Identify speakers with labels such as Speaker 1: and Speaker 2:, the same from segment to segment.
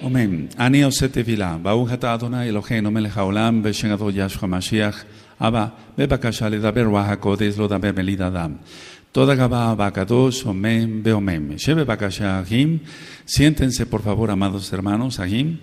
Speaker 1: Omen. Ani ose tevilá. Baruch ata Adonai Eloheinu melech haolam v'shen ado Yahshua Mashiach. Abba, bebakasha ledaber ruach lo daber melid adam. Toda Gabá, Abacados, Omen, Beomem. Shebe Bakasha, Ahim. Siéntense, por favor, amados hermanos, Ahim.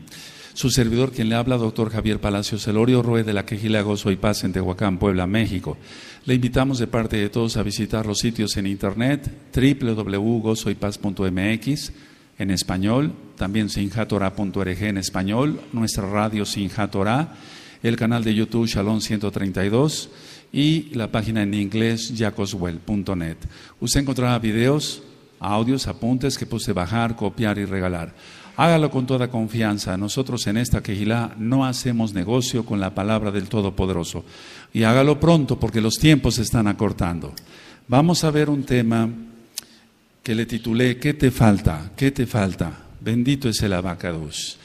Speaker 1: Su servidor, quien le habla, doctor Javier Palacios Elorio Rue de la Quejila Gozo y Paz en Tehuacán, Puebla, México. Le invitamos de parte de todos a visitar los sitios en internet www.gozoypaz.mx en español, también sinjatora.org en español, nuestra radio Sinjatora, el canal de YouTube Shalom 132 y la página en inglés jacoswell.net. Usted encontrará videos, audios, apuntes que puse bajar, copiar y regalar. Hágalo con toda confianza. Nosotros en esta quejilá no hacemos negocio con la palabra del Todopoderoso. Y hágalo pronto porque los tiempos se están acortando. Vamos a ver un tema que le titulé ¿Qué te falta? ¿Qué te falta? Bendito es el abacados.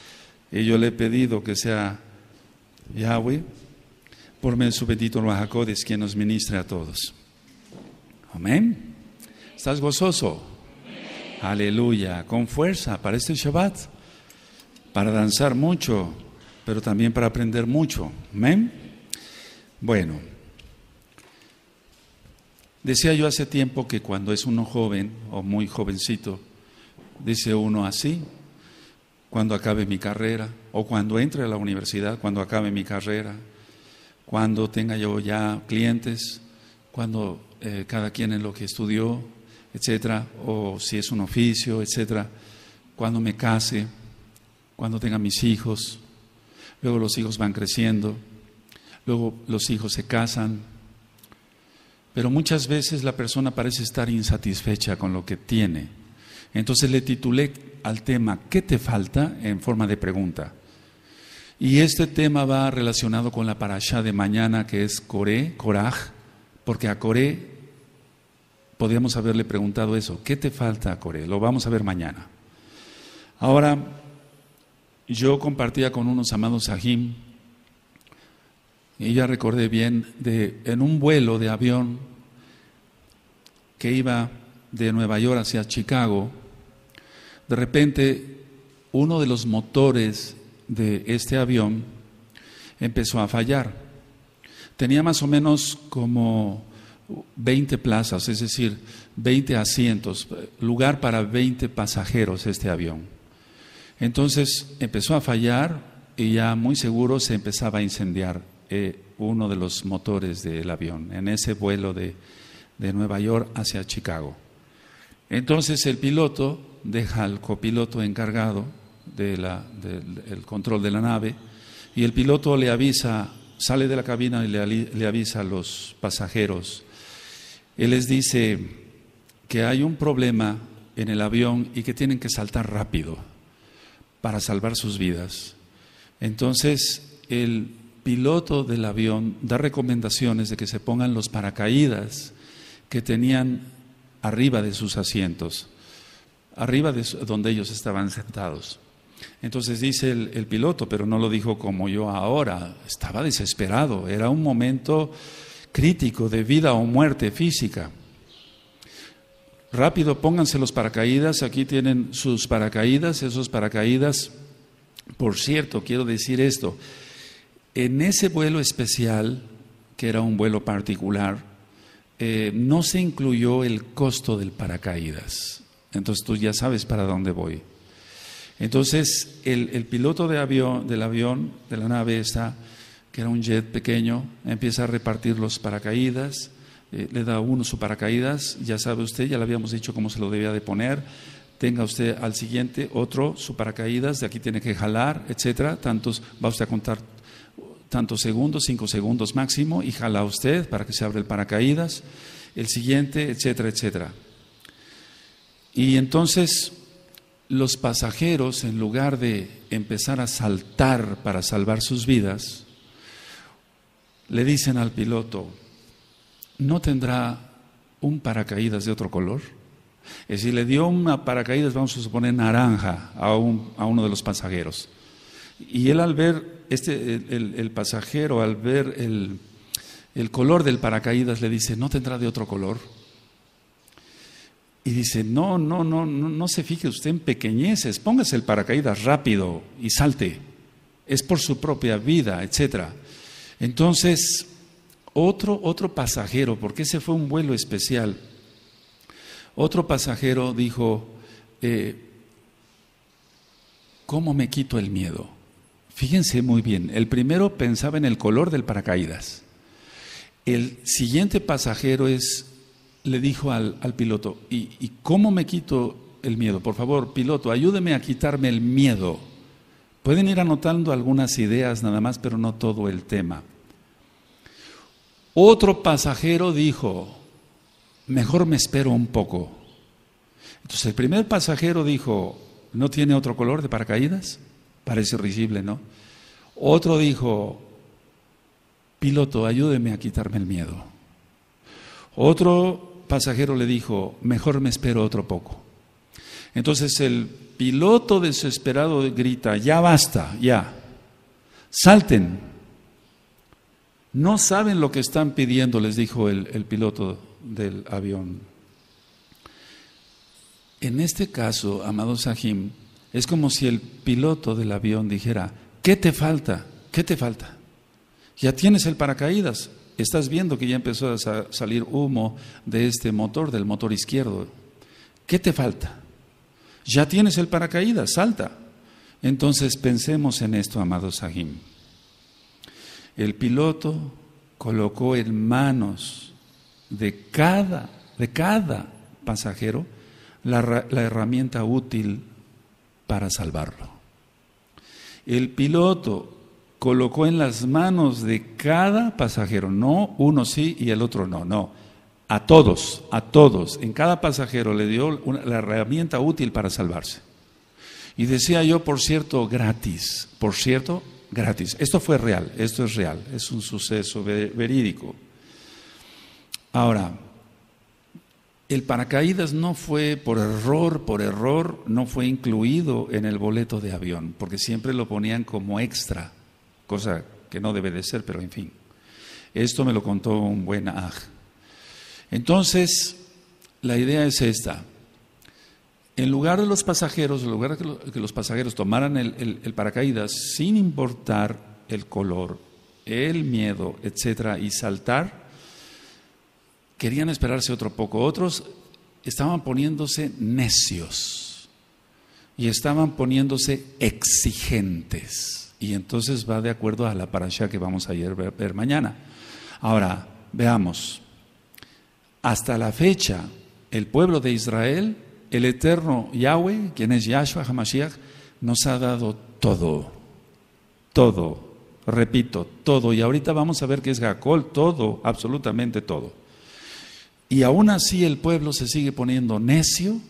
Speaker 1: Y yo le he pedido que sea Yahweh, por medio de su bendito Ruajacodes, quien nos ministre a todos. Amén. ¿Estás gozoso? Aleluya. Con fuerza para este Shabbat. Para danzar mucho, pero también para aprender mucho. Amén. Bueno. Decía yo hace tiempo que cuando es uno joven o muy jovencito, dice uno así, cuando acabe mi carrera, o cuando entre a la universidad, cuando acabe mi carrera, cuando tenga yo ya clientes, cuando eh, cada quien en lo que estudió, etcétera, o si es un oficio, etcétera, cuando me case, cuando tenga mis hijos, luego los hijos van creciendo, luego los hijos se casan, pero muchas veces la persona parece estar insatisfecha con lo que tiene. Entonces le titulé al tema ¿Qué te falta? en forma de pregunta. Y este tema va relacionado con la parasha de mañana que es Coré, Coraj, porque a Coré podríamos haberle preguntado eso, ¿qué te falta a Coré? Lo vamos a ver mañana. Ahora, yo compartía con unos amados Sahim, y ya recordé bien, de, en un vuelo de avión que iba de Nueva York hacia Chicago, de repente uno de los motores de este avión empezó a fallar. Tenía más o menos como 20 plazas, es decir, 20 asientos, lugar para 20 pasajeros este avión. Entonces empezó a fallar y ya muy seguro se empezaba a incendiar eh, uno de los motores del avión en ese vuelo de de Nueva York hacia Chicago. Entonces el piloto deja al copiloto encargado del de control de la nave y el piloto le avisa, sale de la cabina y le avisa a los pasajeros. Él les dice que hay un problema en el avión y que tienen que saltar rápido para salvar sus vidas. Entonces el piloto del avión da recomendaciones de que se pongan los paracaídas que tenían arriba de sus asientos, arriba de donde ellos estaban sentados. Entonces dice el, piloto, pero no lo dijo como yo ahora, estaba desesperado, era un momento crítico de vida o muerte física. Rápido, pónganse los paracaídas, aquí tienen sus paracaídas, esos paracaídas. Por cierto, quiero decir esto, en ese vuelo especial, que era un vuelo particular, eh, no se incluyó el costo del paracaídas. Entonces tú ya sabes para dónde voy. Entonces el, piloto de avión, del avión, de la nave esta, que era un jet pequeño, empieza a repartir los paracaídas, eh, le da uno su paracaídas, ya sabe usted, ya le habíamos dicho cómo se lo debía de poner, tenga usted al siguiente otro su paracaídas, de aquí tiene que jalar, etcétera, tantos va usted a contar tantos segundos, cinco segundos máximo, y jala usted para que se abra el paracaídas, el siguiente, etcétera, etcétera. Y entonces los pasajeros, en lugar de empezar a saltar para salvar sus vidas, le dicen al piloto, ¿no tendrá un paracaídas de otro color? Es decir, le dio Un paracaídas, vamos a suponer, naranja a uno de los pasajeros. Y él al ver este, el, pasajero al ver el, el color del paracaídas le dice, ¿no tendrá de otro color? Y dice, no, no, no, no, no se fije usted en pequeñeces, póngase el paracaídas rápido y salte. Es por su propia vida, etc. Entonces, otro, otro pasajero, porque ese fue un vuelo especial, otro pasajero dijo, eh, ¿cómo me quito el miedo? Fíjense muy bien, el primero pensaba en el color del paracaídas. El siguiente pasajero es, le dijo al, piloto, ¿y, ¿y cómo me quito el miedo? Por favor, piloto, ayúdeme a quitarme el miedo. Pueden ir anotando algunas ideas nada más, pero no todo el tema. Otro pasajero dijo, mejor me espero un poco. Entonces el primer pasajero dijo, ¿no tiene otro color de paracaídas? Parece risible, ¿no? Otro dijo, piloto, ayúdeme a quitarme el miedo. Otro pasajero le dijo, mejor me espero otro poco. Entonces el piloto desesperado grita, ya basta, ya, salten. No saben lo que están pidiendo, les dijo el, piloto del avión. En este caso, amado Sahim, es como si el piloto del avión dijera, ¿qué te falta? ¿Qué te falta? Ya tienes el paracaídas, estás viendo que ya empezó a salir humo de este motor, del motor izquierdo. ¿Qué te falta? Ya tienes el paracaídas, salta. Entonces pensemos en esto, amado Sahim. El piloto colocó en manos de cada, de cada pasajero la, la herramienta útil para salvarlo. El piloto colocó en las manos de cada pasajero, no uno sí y el otro no, no, a todos, a todos, en cada pasajero le dio la herramienta útil para salvarse. Y decía yo, por cierto, gratis, por cierto, gratis. Esto fue real, esto es real, es un suceso verídico. Ahora, el paracaídas no fue por error, por error, no fue incluido en el boleto de avión, porque siempre lo ponían como extra, cosa que no debe de ser, pero en fin. Esto me lo contó un buen aj. Entonces, la idea es esta. En lugar de los pasajeros, en lugar de que los pasajeros tomaran el, el paracaídas sin importar el color, el miedo, etcétera, y saltar, querían esperarse otro poco, otros estaban poniéndose necios y estaban poniéndose exigentes. Y entonces va de acuerdo a la parasha que vamos a ver mañana. Ahora, veamos. Hasta la fecha, el pueblo de Israel, el eterno Yahweh, quien es Yahshua HaMashiach, nos ha dado todo. Todo. Repito, todo. Y ahorita vamos a ver qué es Gacol, todo, absolutamente todo. Y aún así el pueblo se sigue poniendo necio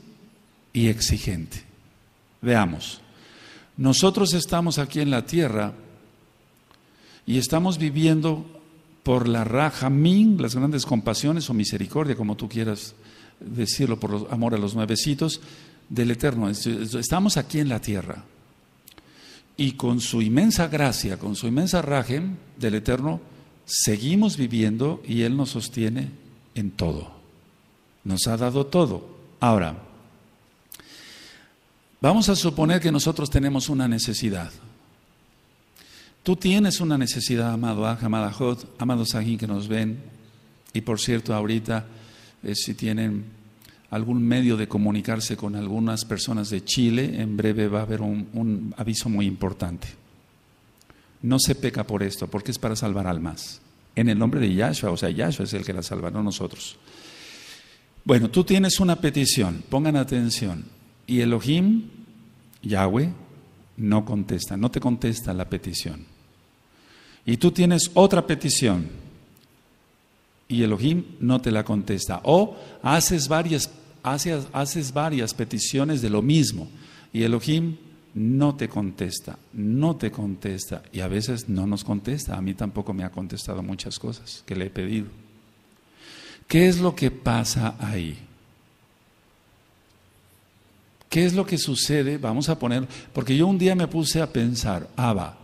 Speaker 1: y exigente. Veamos, nosotros estamos aquí en la tierra y estamos viviendo por la min las grandes compasiones o misericordia, como tú quieras decirlo, por amor a los nuevecitos del Eterno. Estamos aquí en la tierra y con su inmensa gracia, con su inmensa rajem del Eterno, seguimos viviendo y Él nos sostiene en todo. Nos ha dado todo. Ahora, vamos a suponer que nosotros tenemos una necesidad. Tú tienes una necesidad, amado Aj, amada Jod, amados que nos ven. Y por cierto, ahorita, eh, si tienen algún medio de comunicarse con algunas personas de Chile, en breve va a haber un aviso muy importante. No se peca por esto, porque es para salvar almas en el nombre de Yahshua, o sea, Yahshua es el que la salva, nosotros. Bueno, tú tienes una petición, pongan atención, y Elohim, Yahweh, no contesta, no te contesta la petición. Y tú tienes otra petición, y Elohim no te la contesta, o haces varias, haces varias peticiones de lo mismo, y Elohim no te contesta, no te contesta y a veces no nos contesta. A mí tampoco me ha contestado muchas cosas que le he pedido. ¿Qué es lo que pasa ahí? ¿Qué es lo que sucede? Vamos a poner, porque yo un día me puse a pensar, Abba,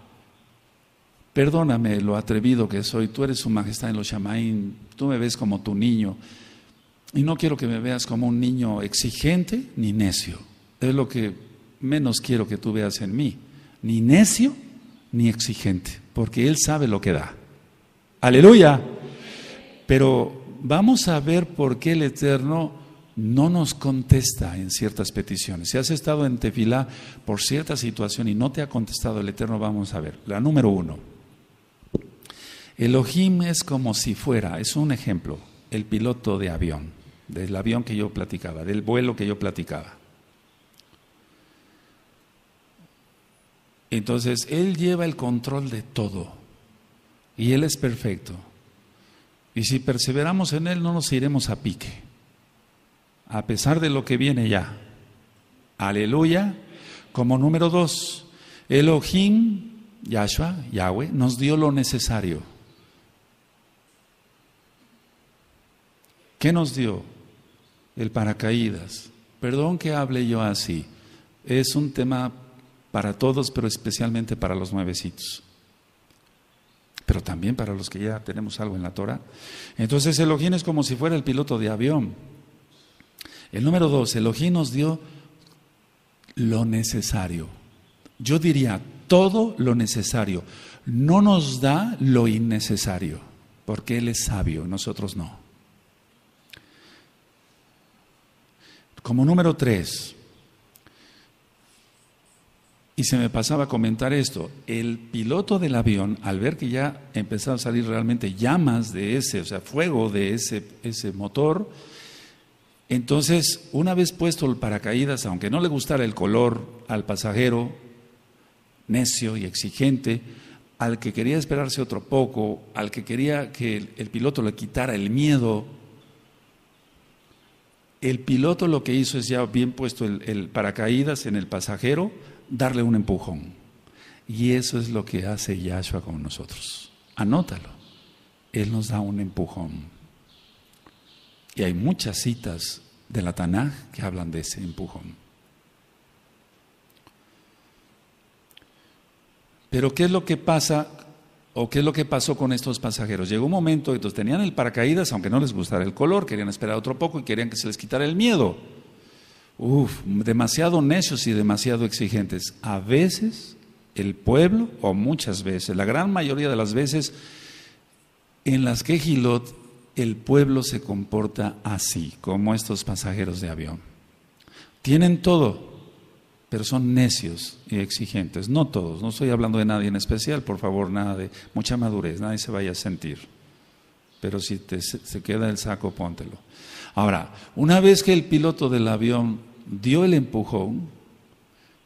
Speaker 1: perdóname lo atrevido que soy, tú eres su majestad en los Shamaín, tú me ves como tu niño, y no quiero que me veas como un niño exigente ni necio. Es lo que menos quiero que tú veas en mí, ni necio ni exigente, porque Él sabe lo que da. Aleluya. Pero vamos a ver por qué el Eterno no nos contesta en ciertas peticiones. Si has estado en tefilá por cierta situación y no te ha contestado el Eterno, vamos a ver. La número uno. Elohim es como si fuera, es un ejemplo, el piloto de avión, del avión que yo platicaba, del vuelo que yo platicaba. Entonces, Él lleva el control de todo y Él es perfecto. Y si perseveramos en Él, no nos iremos a pique, a pesar de lo que viene ya. Aleluya. Como número dos, Elohim, Yahshua, Yahweh, nos dio lo necesario. ¿Qué nos dio? El paracaídas. Perdón que hable yo así. Es un tema para todos, pero especialmente para los nuevecitos. Pero también para los que ya tenemos algo en la Torah. Entonces Elohim es como si fuera el piloto de avión. El número dos, Elohim nos dio lo necesario. Yo diría todo lo necesario. No nos da lo innecesario, porque Él es sabio, nosotros no. Como número tres, y se me pasaba a comentar esto. El piloto del avión, al ver que ya empezaba a salir realmente llamas de ese, o sea, fuego de ese, ese motor, entonces, una vez puesto el paracaídas, aunque no le gustara el color al pasajero, necio y exigente, al que quería esperarse otro poco, al que quería que el, piloto le quitara el miedo, el piloto lo que hizo es ya bien puesto el paracaídas en el pasajero, darle un empujón. Y eso es lo que hace Yahshua con nosotros. Anótalo. Él nos da un empujón. Y hay muchas citas de la Tanaj que hablan de ese empujón. Pero ¿qué es lo que pasa o qué es lo que pasó con estos pasajeros? Llegó un momento, entonces tenían el paracaídas, aunque no les gustara el color, querían esperar otro poco y querían que se les quitara el miedo uf, demasiado necios y demasiado exigentes. A veces el pueblo, o muchas veces, la gran mayoría de las veces en las que Gilot, el pueblo se comporta así, como estos pasajeros de avión. Tienen todo, pero son necios y exigentes. No todos, no estoy hablando de nadie en especial, por favor, nada de mucha madurez, nadie se vaya a sentir. Pero si te se queda el saco, póntelo. Ahora, una vez que el piloto del avión dio el empujón,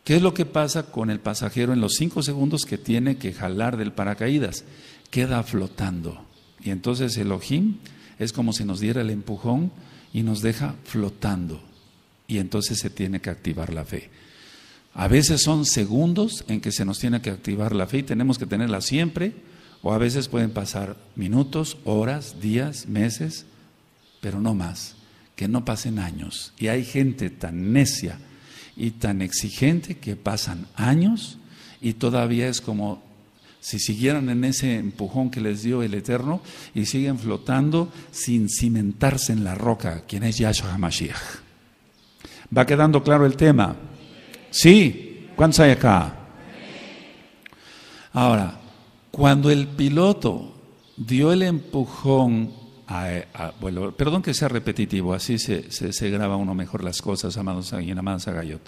Speaker 1: ¿qué es lo que pasa con el pasajero en los cinco segundos que tiene que jalar del paracaídas? Queda flotando. Y entonces el ojín es como si nos diera el empujón y nos deja flotando. Y entonces se tiene que activar la fe. A veces son segundos en que se nos tiene que activar la fe y tenemos que tenerla siempre, o a veces pueden pasar minutos, horas, días, meses, pero no más que no pasen años. Y hay gente tan necia y tan exigente que pasan años y todavía es como si siguieran en ese empujón que les dio el Eterno y siguen flotando sin cimentarse en la roca, quien es Yahshua HaMashiach. ¿Va quedando claro el tema? Sí. ¿Cuántos hay acá? Ahora, cuando el piloto dio el empujón perdón que sea repetitivo, así se, graba uno mejor las cosas, amados y a Gayot.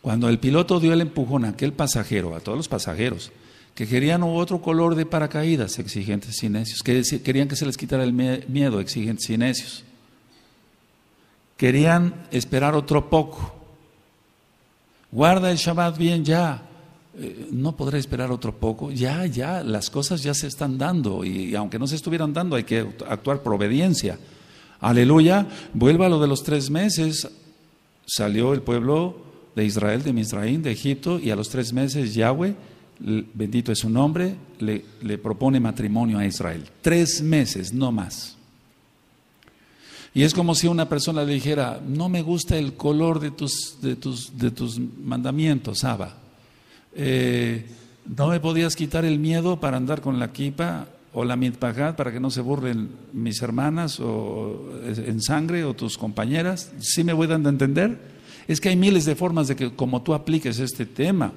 Speaker 1: Cuando el piloto dio el empujón a aquel pasajero, a todos los pasajeros, que querían otro color de paracaídas, exigentes y necios, que querían que se les quitara el miedo, exigentes y necios. Querían esperar otro poco. Guarda el Shabbat bien ya. Eh, no podrá esperar otro poco. Ya, ya, las cosas ya se están dando y, aunque no se estuvieran dando hay que actuar obediencia Aleluya, vuelva lo de los tres meses. Salió el pueblo de Israel, de Misraín, de Egipto, y a los tres meses Yahweh, bendito es su nombre, le, le propone matrimonio a Israel. Tres meses, no más. Y es como si una persona le dijera, no me gusta el color de tus, de tus, de tus mandamientos, Abba. Eh, no me podías quitar el miedo para andar con la kipa o la mitpajat para que no se burlen mis hermanas o eh, en sangre o tus compañeras. ¿Sí me voy dando a entender? Es que hay miles de formas de que como tú apliques este tema.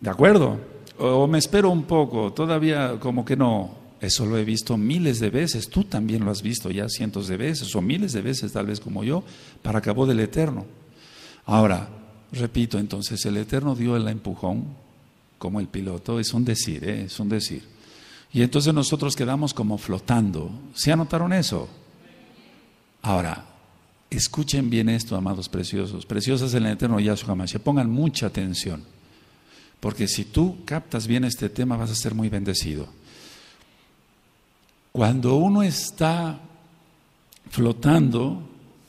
Speaker 1: ¿De acuerdo? O me espero un poco, todavía como que no. Eso lo he visto miles de veces, tú también lo has visto ya cientos de veces o miles de veces tal vez como yo, para acabó del eterno. Ahora, Repito, entonces el Eterno dio el empujón, como el piloto, es un decir, ¿eh? es un decir. Y entonces nosotros quedamos como flotando. ¿Se anotaron eso? Ahora, escuchen bien esto, amados preciosos, preciosas en el Eterno Yahshua se pongan mucha atención, porque si tú captas bien este tema vas a ser muy bendecido. Cuando uno está flotando,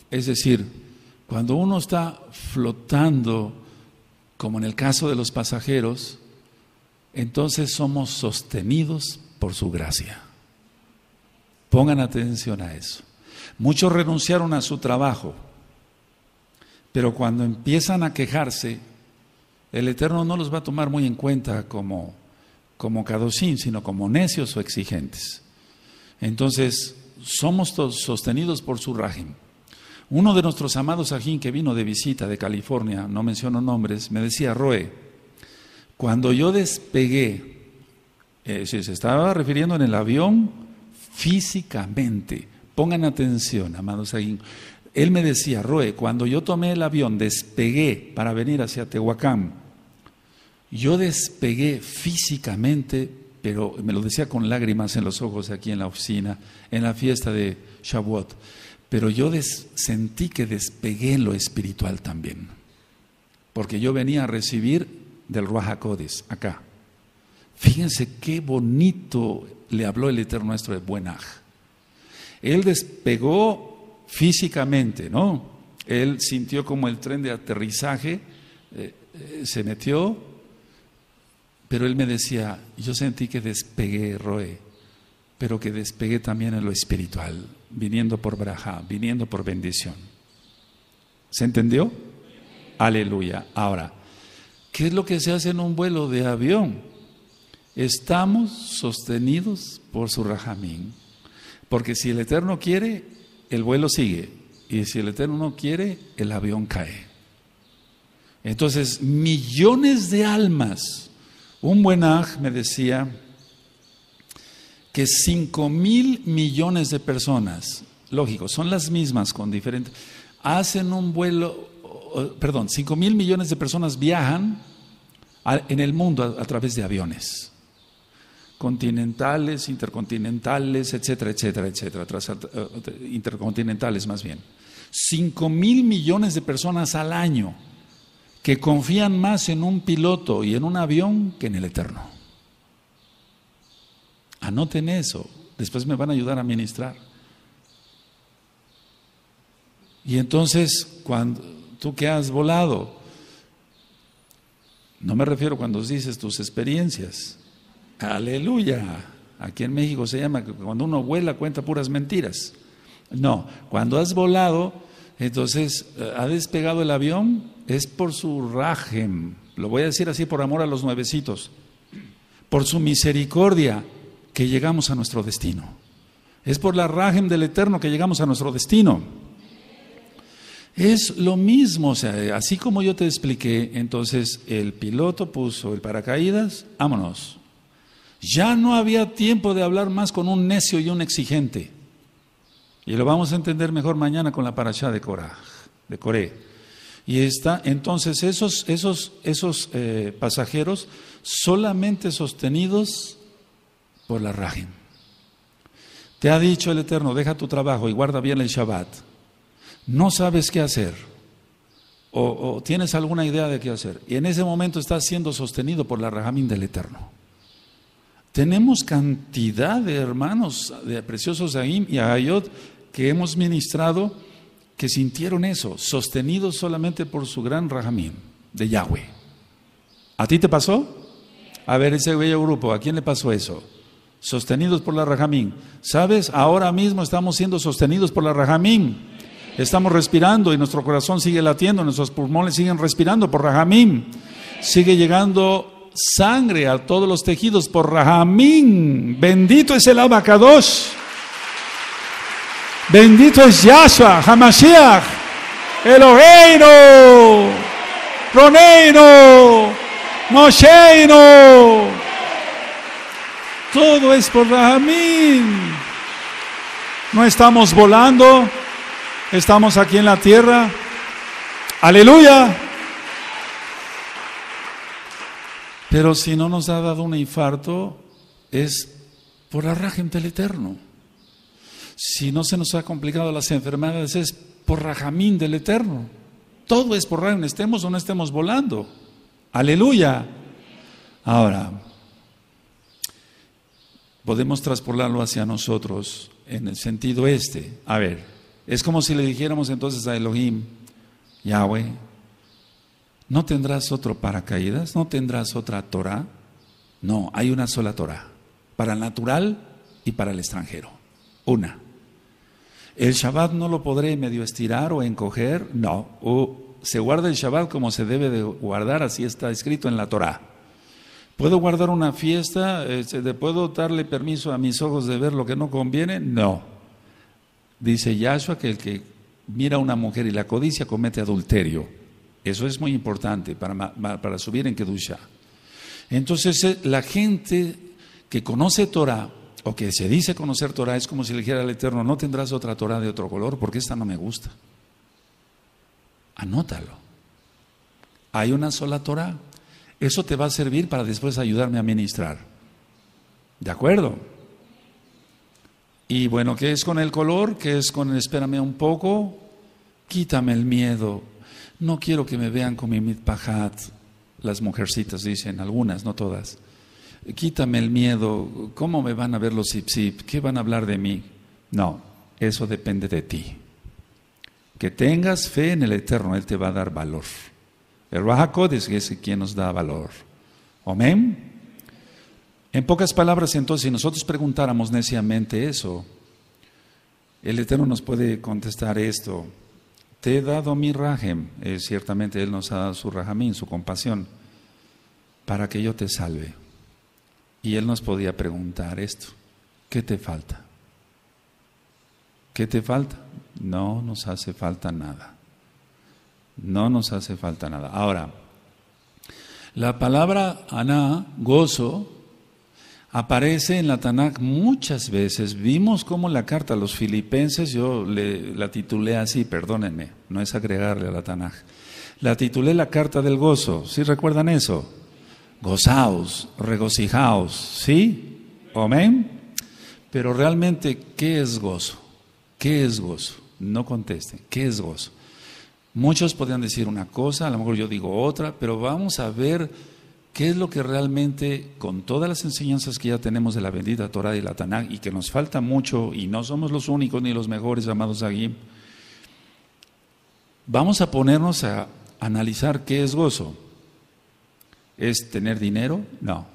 Speaker 1: es decir, cuando uno está flotando, como en el caso de los pasajeros, entonces somos sostenidos por su gracia. Pongan atención a eso. Muchos renunciaron a su trabajo, pero cuando empiezan a quejarse, el Eterno no los va a tomar muy en cuenta como, como caducín, sino como necios o exigentes. Entonces, somos sostenidos por su régimen uno de nuestros amados ajín que vino de visita de California, no menciono nombres, me decía, Roe, cuando yo despegué, eh, se estaba refiriendo en el avión, físicamente, pongan atención, amados ajín, él me decía, Roe, cuando yo tomé el avión, despegué para venir hacia Tehuacán, yo despegué físicamente, pero me lo decía con lágrimas en los ojos aquí en la oficina, en la fiesta de Shavuot pero yo sentí que despegué lo espiritual también, porque yo venía a recibir del Ruajacodes acá. Fíjense qué bonito le habló el Eterno Nuestro de Buenaj. Él despegó físicamente, ¿no? Él sintió como el tren de aterrizaje eh, eh, se metió, pero él me decía, yo sentí que despegué, Roe, pero que despegue también en lo espiritual, viniendo por braja, viniendo por bendición. ¿Se entendió? Aleluya. Ahora, ¿qué es lo que se hace en un vuelo de avión? Estamos sostenidos por su rajamín, porque si el Eterno quiere, el vuelo sigue, y si el Eterno no quiere, el avión cae. Entonces, millones de almas. Un buen aj me decía, que 5 mil millones de personas, lógico, son las mismas con diferentes, hacen un vuelo, perdón, 5 mil millones de personas viajan en el mundo a, través de aviones continentales, intercontinentales, etcétera, etcétera, etcétera, eh, intercontinentales más bien. 5 mil millones de personas al año que confían más en un piloto y en un avión que en el Eterno. Anoten eso, después me van a ayudar a ministrar. Y entonces, cuando tú que has volado, no me refiero cuando dices tus experiencias. Aleluya. Aquí en México se llama cuando uno vuela cuenta puras mentiras. No, cuando has volado, entonces eh, ha despegado el avión, es por su rajem, lo voy a decir así por amor a los nuevecitos, por su misericordia que llegamos a nuestro destino. Es por la rajem del Eterno que llegamos a nuestro destino. Es lo mismo, o sea, así como yo te expliqué, entonces el piloto puso el paracaídas, vámonos. Ya no había tiempo de hablar más con un necio y un exigente. Y lo vamos a entender mejor mañana con la parasha de Coraj, de Coré. Y está, entonces esos, esos, esos eh, pasajeros solamente sostenidos por la rajim. Te ha dicho el Eterno, deja tu trabajo y guarda bien el Shabbat. No sabes qué hacer o, tienes alguna idea de qué hacer. Y en ese momento estás siendo sostenido por la rajamín del Eterno. Tenemos cantidad de hermanos, de preciosos Aim y Ayot que hemos ministrado que sintieron eso, sostenidos solamente por su gran rajamín de Yahweh. ¿A ti te pasó? A ver, ese bello grupo, ¿a quién le pasó eso? sostenidos por la Rajamín. ¿Sabes? Ahora mismo estamos siendo sostenidos por la Rajamín. Estamos respirando y nuestro corazón sigue latiendo, nuestros pulmones siguen respirando por Rajamín. Sigue llegando sangre
Speaker 2: a todos los tejidos por Rajamín. Bendito es el Abacados. Bendito es Yahshua, Hamashiach, Eloheino, Roneino, Mosheino. Todo es por Rahamín. No estamos volando, estamos aquí en la tierra. Aleluya. Pero si no
Speaker 1: nos ha dado un infarto, es por rahamín del Eterno. Si no se nos ha complicado las enfermedades, es por Rahamín del Eterno. Todo es por rahamín. estemos o no estemos volando. Aleluya. Ahora, podemos traspolarlo hacia nosotros en el sentido este. A ver, es como si le dijéramos entonces a Elohim, Yahweh, ¿no tendrás otro paracaídas? ¿No tendrás otra Torah? No, hay una sola Torah, para el natural y para el extranjero. Una. El Shabbat no lo podré medio estirar o encoger, no. O uh, se guarda el Shabbat como se debe de guardar, así está escrito en la Torah. ¿Puedo guardar una fiesta? Este, ¿Puedo darle permiso a mis ojos de ver lo que no conviene? No. Dice Yahshua que el que mira a una mujer y la codicia comete adulterio. Eso es muy importante para, subir en Kedusha. Entonces, eh, la gente que conoce Torah o que se dice conocer Torah es como si le dijera al Eterno: No tendrás otra Torah de otro color porque esta no me gusta. Anótalo. Hay una sola Torah. Eso te va a servir para después ayudarme a ministrar. ¿De acuerdo? Y bueno, ¿qué es con el color? ¿Qué es con el espérame un poco? Quítame el miedo. No quiero que me vean con mi mitpahat. Las mujercitas dicen, algunas, no todas. Quítame el miedo. ¿Cómo me van a ver los zip ¿Qué van a hablar de mí? No, eso depende de ti. Que tengas fe en el Eterno, Él te va a dar valor. El Rahakod es quien nos da valor. Amén. En pocas palabras, entonces, si nosotros preguntáramos neciamente eso, el Eterno nos puede contestar esto. Te he dado mi rajem, eh, ciertamente Él nos ha dado su rajamín, su compasión, para que yo te salve. Y Él nos podía preguntar esto, ¿qué te falta? ¿Qué te falta? No nos hace falta nada. No nos hace falta nada. Ahora, la palabra aná, gozo, aparece en la Tanakh muchas veces. Vimos cómo la carta a los filipenses, yo la titulé así, perdónenme, no es agregarle a la Tanakh. La titulé la carta del gozo, ¿sí recuerdan eso? Gozaos, regocijaos, ¿sí? Amén. Pero realmente, ¿qué es gozo? ¿Qué es gozo? No contesten, ¿qué es gozo? Muchos podrían decir una cosa, a lo mejor yo digo otra, pero vamos a ver qué es lo que realmente, con todas las enseñanzas que ya tenemos de la bendita Torah y la Tanakh, y que nos falta mucho, y no somos los únicos ni los mejores, amados aquí, vamos a ponernos a analizar qué es gozo. ¿Es tener dinero? No.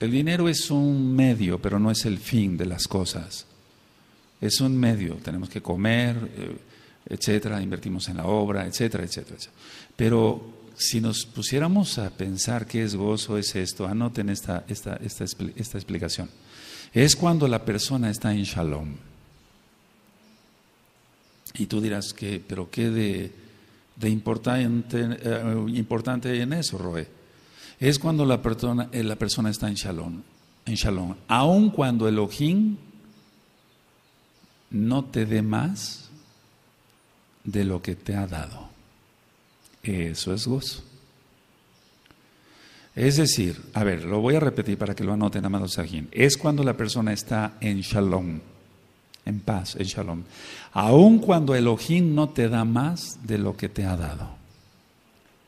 Speaker 1: El dinero es un medio, pero no es el fin de las cosas. Es un medio. Tenemos que comer. Eh, etcétera, invertimos en la obra, etcétera, etcétera, Pero si nos pusiéramos a pensar qué es gozo, es esto, anoten esta, esta, esta, explicación. Es cuando la persona está en shalom. Y tú dirás, que, ¿pero qué de, de importante, eh, importante en eso, Roe? Es cuando la persona, eh, la persona está en shalom, en shalom. Aun cuando el ojín no te dé más, de lo que te ha dado. Eso es gozo. Es decir, a ver, lo voy a repetir para que lo anoten, amado Sajín. Es cuando la persona está en shalom, en paz, en shalom. Aun cuando el ojín no te da más de lo que te ha dado.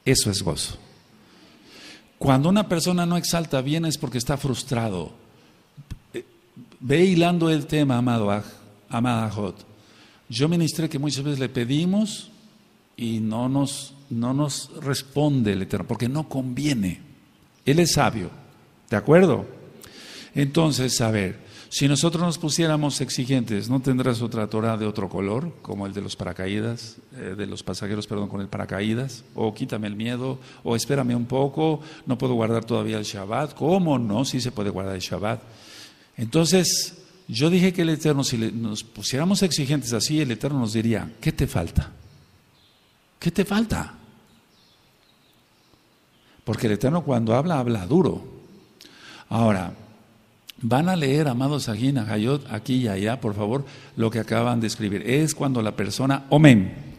Speaker 1: Eso es gozo. Cuando una persona no exalta bien es porque está frustrado. Ve hilando el tema, amado Amada Jot. Yo ministré que muchas veces le pedimos y no nos, no nos responde el Eterno, porque no conviene. Él es sabio, ¿de acuerdo? Entonces, a ver, si nosotros nos pusiéramos exigentes, ¿no tendrás otra Torah de otro color, como el de los paracaídas, eh, de los pasajeros, perdón, con el paracaídas? O quítame el miedo, o espérame un poco, no puedo guardar todavía el Shabbat. ¿Cómo no? si se puede guardar el Shabbat. Entonces, yo dije que el Eterno, si nos pusiéramos exigentes así, el Eterno nos diría, ¿qué te falta? ¿Qué te falta? Porque el Eterno cuando habla, habla duro. Ahora, van a leer, amados Ajín, Agayot, aquí y allá, por favor, lo que acaban de escribir. Es cuando la persona, omen.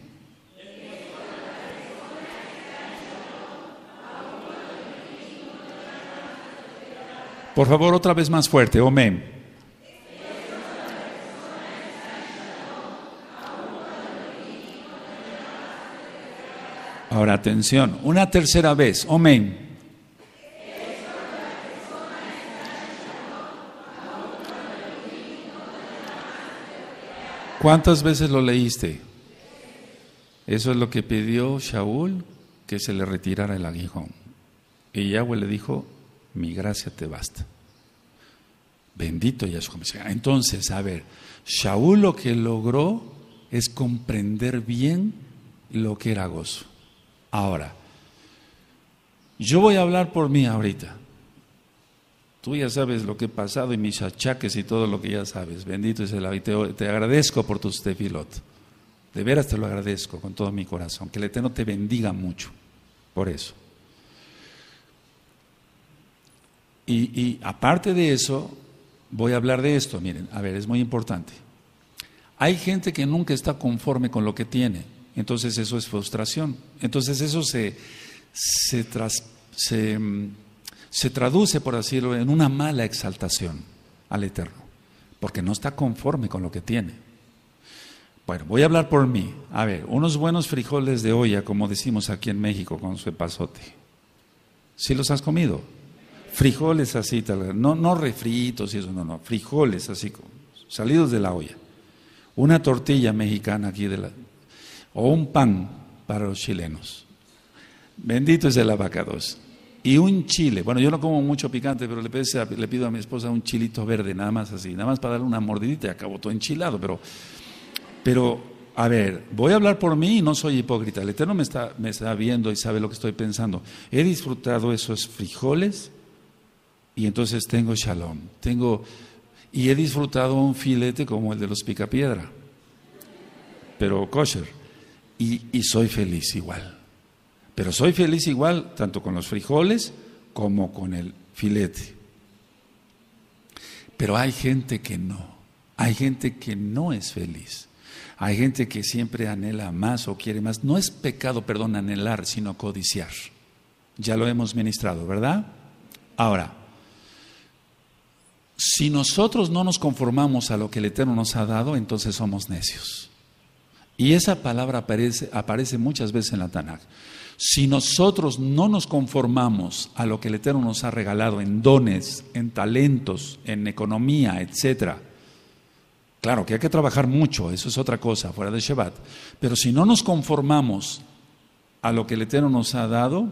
Speaker 1: Por favor, otra vez más fuerte, omen. Ahora atención, una tercera vez, amén. ¿Cuántas veces lo leíste? Eso es lo que pidió Shaul, que se le retirara el aguijón. Y Yahweh le dijo, mi gracia te basta. Bendito Yahshua. Entonces, a ver, Shaul lo que logró es comprender bien lo que era gozo ahora. Yo voy a hablar por mí ahorita. Tú ya sabes lo que he pasado y mis achaques y todo lo que ya sabes. Bendito es el te, agradezco por tu tefilot. De veras te lo agradezco con todo mi corazón. Que el Eterno te bendiga mucho por eso. y aparte de eso, voy a hablar de esto. Miren, a ver, es muy importante. Hay gente que nunca está conforme con lo que tiene entonces eso es frustración. Entonces eso se, mm, se, traduce, por así decirlo, en una mala exaltación al Eterno, porque no está conforme con lo que tiene. Bueno, voy a hablar por mí. A ver, unos buenos frijoles de olla, como decimos aquí en México con su pasote. ¿Sí los has comido? Frijoles así, tal, no, no refritos y eso, no, no, frijoles así, salidos de la olla. Una tortilla mexicana aquí de la, o un pan para los chilenos. Bendito es el abacados. Y un chile. Bueno, yo no como mucho picante, pero le pido a mi esposa un chilito verde, nada más así, nada más para darle una mordidita y acabo todo enchilado. Pero, pero a ver, voy a hablar por mí y no soy hipócrita. El Eterno me está, viendo y sabe lo que estoy pensando. He disfrutado esos frijoles y entonces tengo shalom. Tengo, y he disfrutado un filete como el de los picapiedra, pero kosher y, soy feliz igual. Pero soy feliz igual tanto con los frijoles como con el filete. Pero hay gente que no, hay gente que no es feliz. Hay gente que siempre anhela más o quiere más. No es pecado, perdón, anhelar, sino codiciar. Ya lo hemos ministrado, ¿verdad? Ahora, si nosotros no nos conformamos a lo que el Eterno nos ha dado, entonces somos necios. Y esa palabra aparece, aparece muchas veces en la Tanakh. Si nosotros no nos conformamos a lo que el Eterno nos ha regalado en dones, en talentos, en economía, etc. claro que hay que trabajar mucho, eso es otra cosa, fuera de Shabbat, pero si no nos conformamos a lo que el Eterno nos ha dado,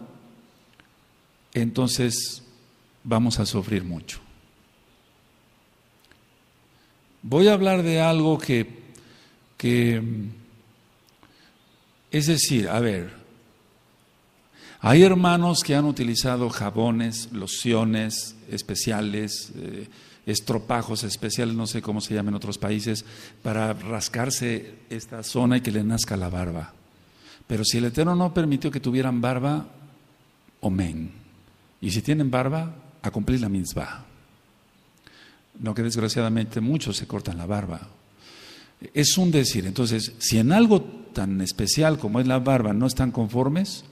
Speaker 1: entonces vamos a sufrir mucho. Voy a hablar de algo que es decir, a ver, hay hermanos que han utilizado jabones, lociones especiales, eh, estropajos especiales, no sé cómo se llaman en otros países, para rascarse esta zona y que le nazca la barba. Pero si el Eterno no permitió que tuvieran barba, men Y si tienen barba, a cumplir la misma. No que desgraciadamente muchos se cortan la barba. Es un decir. Entonces, si en algo tan especial como es la barba no están conformes,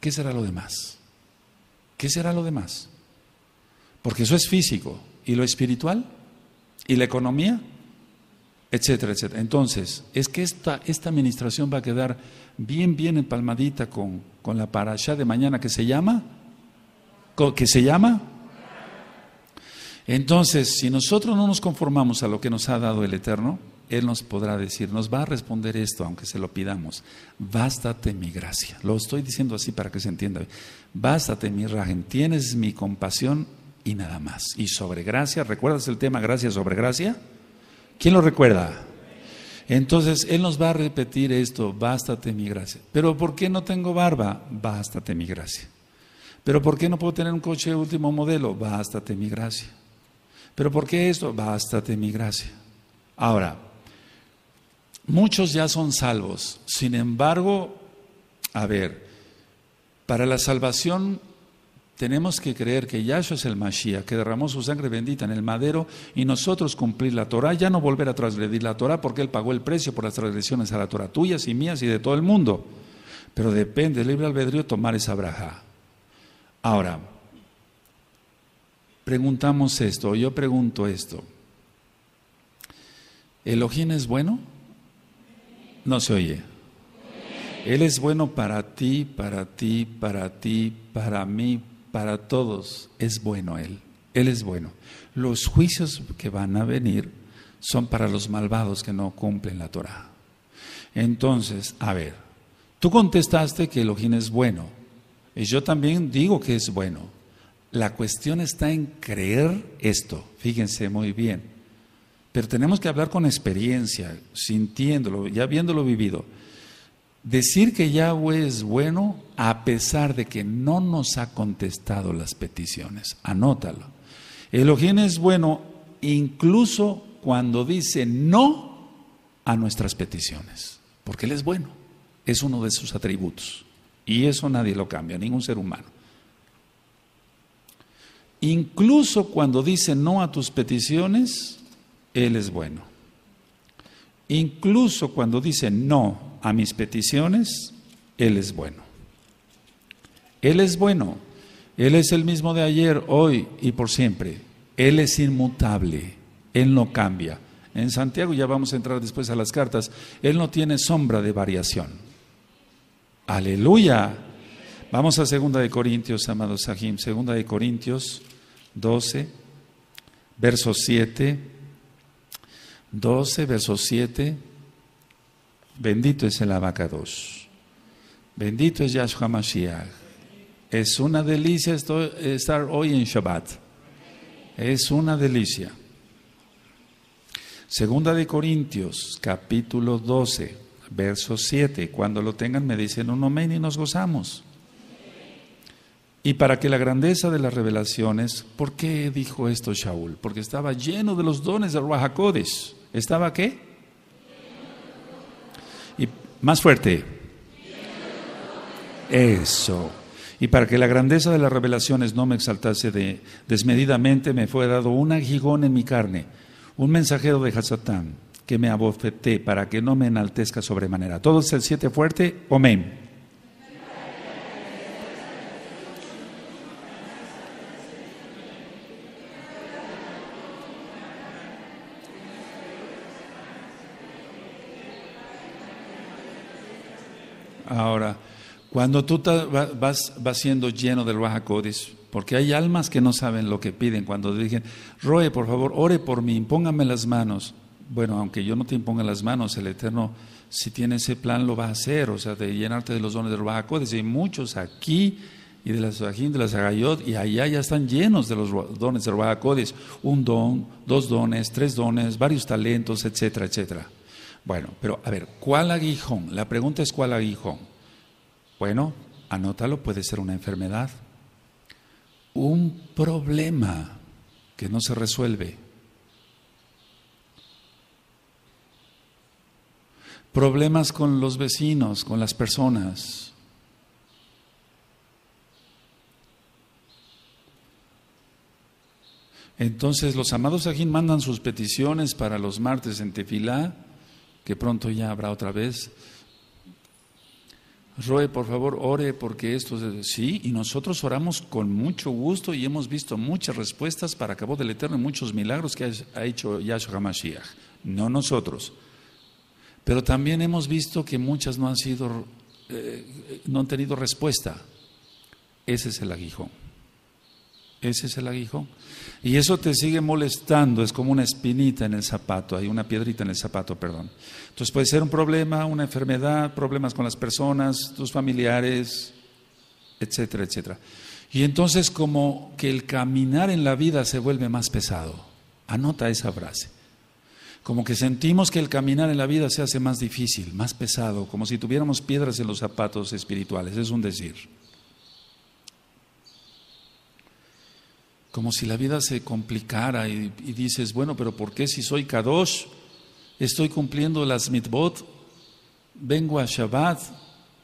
Speaker 1: ¿qué será lo demás? ¿Qué será lo demás? Porque eso es físico. ¿Y lo espiritual? ¿Y la economía? Etcétera, etcétera. Entonces, es que esta, administración va a quedar bien, bien empalmadita con, con la parasha de mañana que se llama. ¿Que se llama? Entonces, si nosotros no nos conformamos a lo que nos ha dado el Eterno, él nos podrá decir, nos va a responder esto, aunque se lo pidamos. Bástate mi gracia. Lo estoy diciendo así para que se entienda. Bástate mi rajen, tienes mi compasión y nada más. Y sobre gracia, ¿recuerdas el tema gracia sobre gracia? ¿Quién lo recuerda? Entonces Él nos va a repetir esto, bástate mi gracia. Pero ¿por qué no tengo barba? Bástate mi gracia. Pero ¿por qué no puedo tener un coche de último modelo? Bástate mi gracia. Pero ¿por qué esto? Bástate mi gracia. Ahora, Muchos ya son salvos. Sin embargo, a ver, para la salvación tenemos que creer que Yahshua es el Mashiach, que derramó su sangre bendita en el madero y nosotros cumplir la Torah, ya no volver a transgredir la Torah porque Él pagó el precio por las transgresiones a la Torah, tuyas y mías y de todo el mundo. Pero depende, del libre albedrío, tomar esa braja. Ahora, preguntamos esto, yo pregunto esto. ¿Elohim es bueno? No se oye. Él es bueno para ti, para ti, para ti, para mí, para todos. Es bueno Él. Él es bueno. Los juicios que van a venir son para los malvados que no cumplen la Torah. Entonces, a ver, tú contestaste que Elohim es bueno. Y yo también digo que es bueno. La cuestión está en creer esto. Fíjense muy bien. Pero tenemos que hablar con experiencia, sintiéndolo, ya viéndolo vivido. Decir que Yahweh es bueno a pesar de que no nos ha contestado las peticiones. Anótalo. Elohim es bueno incluso cuando dice no a nuestras peticiones, porque Él es bueno, es uno de sus atributos. Y eso nadie lo cambia, ningún ser humano. Incluso cuando dice no a tus peticiones, él es bueno. Incluso cuando dice no a mis peticiones, Él es bueno. Él es bueno. Él es el mismo de ayer, hoy y por siempre. Él es inmutable. Él no cambia. En Santiago ya vamos a entrar después a las cartas. Él no tiene sombra de variación. Aleluya. Vamos a segunda de Corintios, amados Sahim. Segunda de Corintios 12, verso 7. 12, verso 7. Bendito es el abacados. Bendito es Yahshua Mashiach. Es una delicia estar hoy en Shabbat. Es una delicia. Segunda de Corintios, capítulo 12, verso 7. Cuando lo tengan me dicen un homen y nos gozamos. Y para que la grandeza de las revelaciones, ¿por qué dijo esto Shaul? Porque estaba lleno de los dones de Ruajacodes. ¿Estaba qué? Y más fuerte. Eso. Y para que la grandeza de las revelaciones no me exaltase de, desmedidamente, me fue dado un agigón en mi carne, un mensajero de Hazatán que me abofeté para que no me enaltezca sobremanera. Todos el siete fuerte, amén. Ahora, cuando tú vas, vas siendo lleno del Codis, porque hay almas que no saben lo que piden, cuando dicen, Roe, por favor, ore por mí, impóngame las manos. Bueno, aunque yo no te imponga las manos, el Eterno, si tiene ese plan, lo va a hacer, o sea, de llenarte de los dones del Codis. Hay muchos aquí y de las de las Agayot, y allá ya están llenos de los dones del Codis, Un don, dos dones, tres dones, varios talentos, etcétera, etcétera. Bueno, pero a ver, ¿cuál aguijón? La pregunta es ¿cuál aguijón? Bueno, anótalo, puede ser una enfermedad, un problema que no se resuelve. Problemas con los vecinos, con las personas. Entonces los amados aquí mandan sus peticiones para los martes en Tefilá que pronto ya habrá otra vez. Roe, por favor, ore porque esto es sí, y nosotros oramos con mucho gusto y hemos visto muchas respuestas para Cabo del Eterno muchos milagros que ha hecho Yahshua Hamashiach, no nosotros. Pero también hemos visto que muchas no han sido, eh, no han tenido respuesta. Ese es el aguijón. Ese es el aguijón. Y eso te sigue molestando, es como una espinita en el zapato, hay una piedrita en el zapato, perdón. Entonces puede ser un problema, una enfermedad, problemas con las personas, tus familiares, etcétera, etcétera. Y entonces como que el caminar en la vida se vuelve más pesado. Anota esa frase. Como que sentimos que el caminar en la vida se hace más difícil, más pesado, como si tuviéramos piedras en los zapatos espirituales, es un decir. como si la vida se complicara y, dices, bueno, pero ¿por qué si soy Kadosh? Estoy cumpliendo las smithbot vengo a Shabbat,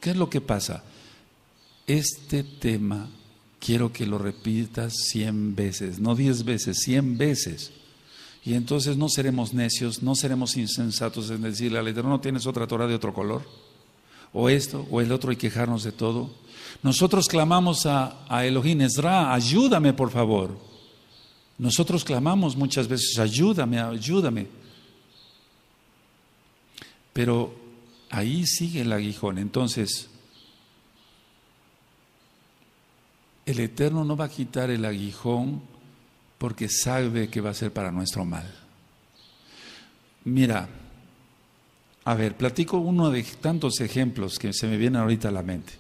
Speaker 1: ¿qué es lo que pasa? Este tema quiero que lo repitas cien veces, no diez veces, cien veces. Y entonces no seremos necios, no seremos insensatos en decirle al Eterno, ¿no tienes otra Torah de otro color? o esto o el otro y quejarnos de todo. Nosotros clamamos a, a Elohim Ezra, ayúdame por favor. Nosotros clamamos muchas veces, ayúdame, ayúdame. Pero ahí sigue el aguijón. Entonces, el Eterno no va a quitar el aguijón porque sabe que va a ser para nuestro mal. Mira, a ver, platico uno de tantos ejemplos que se me vienen ahorita a la mente.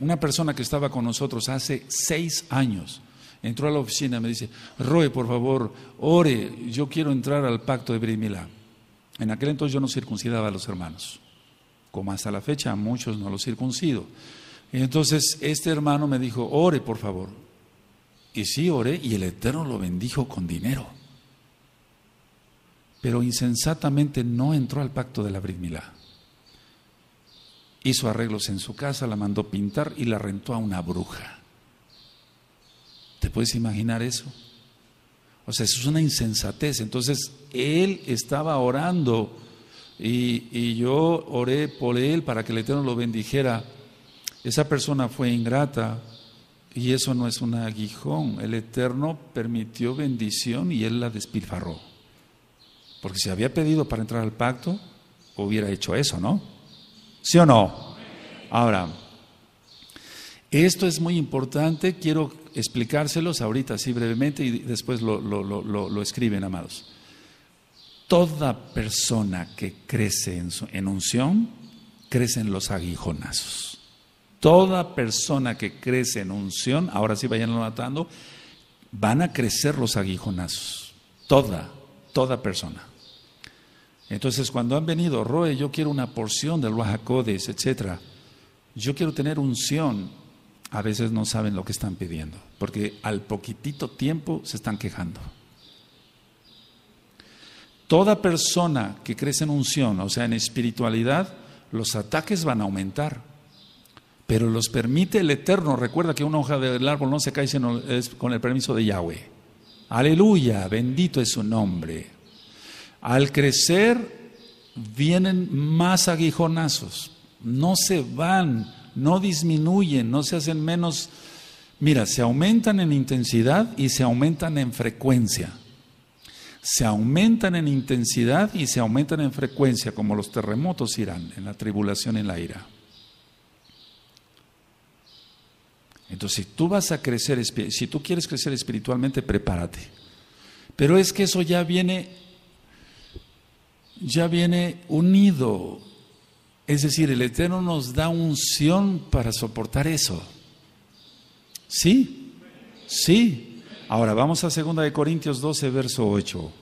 Speaker 1: Una persona que estaba con nosotros hace seis años entró a la oficina y me dice, Roe, por favor, ore, yo quiero entrar al pacto de brimila En aquel entonces yo no circuncidaba a los hermanos, como hasta la fecha muchos no los circuncido. Y entonces este hermano me dijo, ore, por favor. Y sí, oré y el Eterno lo bendijo con dinero pero insensatamente no entró al pacto de la Brit Hizo arreglos en su casa, la mandó pintar y la rentó a una bruja. ¿Te puedes imaginar eso? O sea, eso es una insensatez. Entonces, él estaba orando y, y yo oré por él para que el Eterno lo bendijera. Esa persona fue ingrata, y eso no es un aguijón. El Eterno permitió bendición y Él la despilfarró. Porque si había pedido para entrar al pacto, hubiera hecho eso, ¿no? ¿Sí o no? Ahora, esto es muy importante, quiero explicárselos ahorita así brevemente y después lo, escriben, amados. Toda persona que crece en, unción, crecen los aguijonazos. Toda persona que crece en unción, ahora sí vayan matando, van a crecer los aguijonazos. Toda, toda persona. Entonces, cuando han venido, Roe, yo quiero una porción del oaxacodes etcétera Yo quiero tener unción. A veces no saben lo que están pidiendo, porque al poquitito tiempo se están quejando. Toda persona que crece en unción, o sea, en espiritualidad, los ataques van a aumentar, pero los permite el Eterno. Recuerda que una hoja del árbol no se cae sino es con el permiso de Yahweh. Aleluya, bendito es su nombre. Al crecer vienen más aguijonazos, no se van, no disminuyen, no se hacen menos. Mira, se aumentan en intensidad y se aumentan en frecuencia. Se aumentan en intensidad y se aumentan en frecuencia, como los terremotos irán en la tribulación y la ira. Entonces, si tú vas a crecer, si tú quieres crecer espiritualmente, prepárate. Pero es que eso ya viene ya viene unido. Es decir, el Eterno nos da unción para soportar eso. ¿Sí? Sí. Ahora vamos a 2 Corintios 12, verso 8.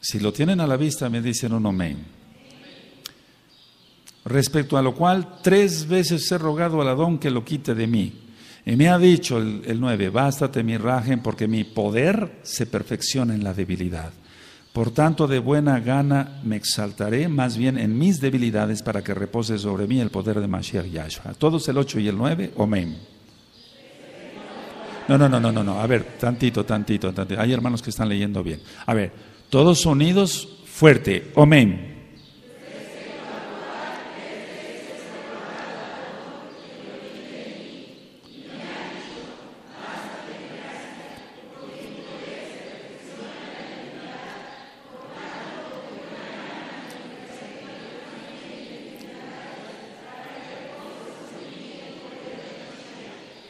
Speaker 1: Si lo tienen a la vista, me dicen un amén. Respecto a lo cual, tres veces he rogado al Adón que lo quite de mí. Y me ha dicho el, el 9, bástate mi rajen porque mi poder se perfecciona en la debilidad. Por tanto, de buena gana me exaltaré más bien en mis debilidades para que repose sobre mí el poder de Mashiach Yahshua. Todos el 8 y el 9, amén. No, no, no, no, no, no. A ver, tantito, tantito, tantito. Hay hermanos que están leyendo bien. A ver, todos unidos, fuerte, amén.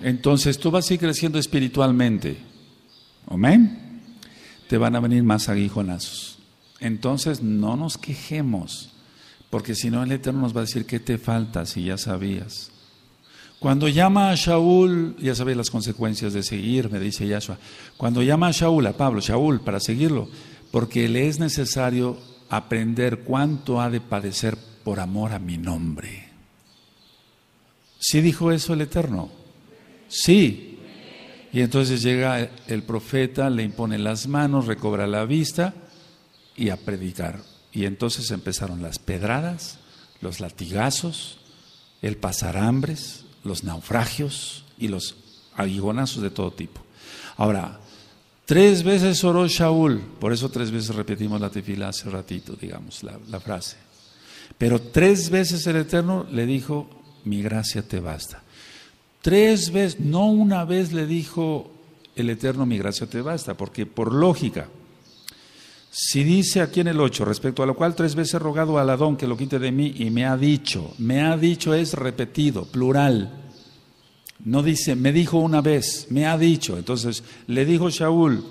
Speaker 1: Entonces tú vas a ir creciendo espiritualmente. Amén. Te van a venir más aguijonazos. Entonces no nos quejemos, porque si no el Eterno nos va a decir qué te falta si ya sabías. Cuando llama a Shaul, ya sabéis las consecuencias de seguir, me dice Yahshua. Cuando llama a Shaul, a Pablo, Shaul, para seguirlo, porque le es necesario aprender cuánto ha de padecer por amor a mi nombre. ¿Sí dijo eso el Eterno? Sí. Y entonces llega el profeta, le impone las manos, recobra la vista y a predicar. Y entonces empezaron las pedradas, los latigazos, el pasar hambres, los naufragios y los aguijonazos de todo tipo. Ahora, tres veces oró Shaul, por eso tres veces repetimos la tefila hace ratito, digamos, la frase. Pero tres veces el Eterno le dijo, mi gracia te basta. Tres veces, no una vez le dijo el Eterno, mi gracia te basta, porque por lógica, si dice aquí en el 8, respecto a lo cual tres veces he rogado al Adón que lo quite de mí y me ha dicho, me ha dicho es repetido, plural. No dice, me dijo una vez, me ha dicho. Entonces le dijo Shaul,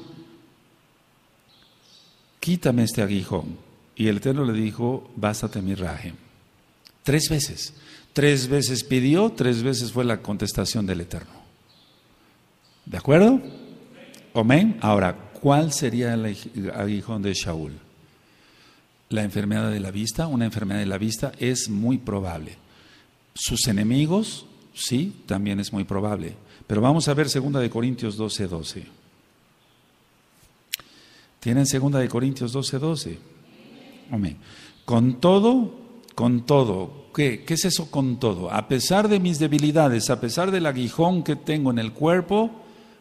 Speaker 1: quítame este aguijón. Y el Eterno le dijo, bástate mi raje. Tres veces. Tres veces pidió, tres veces fue la contestación del Eterno. ¿De acuerdo? Amén. Ahora, ¿cuál sería el aguijón de Shaul? La enfermedad de la vista, una enfermedad de la vista es muy probable. Sus enemigos, sí, también es muy probable. Pero vamos a ver 2 de Corintios 12, 12. ¿Tienen 2 de Corintios 12, 12? Amén. Con todo, con todo. ¿Qué? es eso con todo? A pesar de mis debilidades, a pesar del aguijón que tengo en el cuerpo,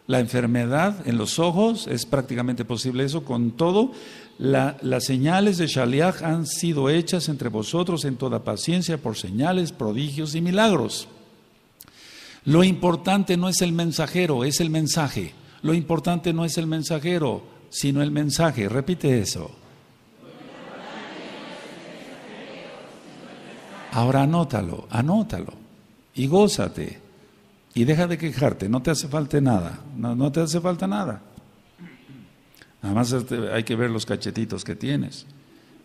Speaker 1: la enfermedad en los ojos, es prácticamente posible eso, con todo, la, las señales de Shaliach han sido hechas entre vosotros en toda paciencia por señales, prodigios y milagros. Lo importante no es el mensajero, es el mensaje. Lo importante no es el mensajero, sino el mensaje. Repite eso. Ahora anótalo, anótalo y gózate y deja de quejarte, no te hace falta nada, no, te hace falta nada. Además este, hay que ver los cachetitos que tienes.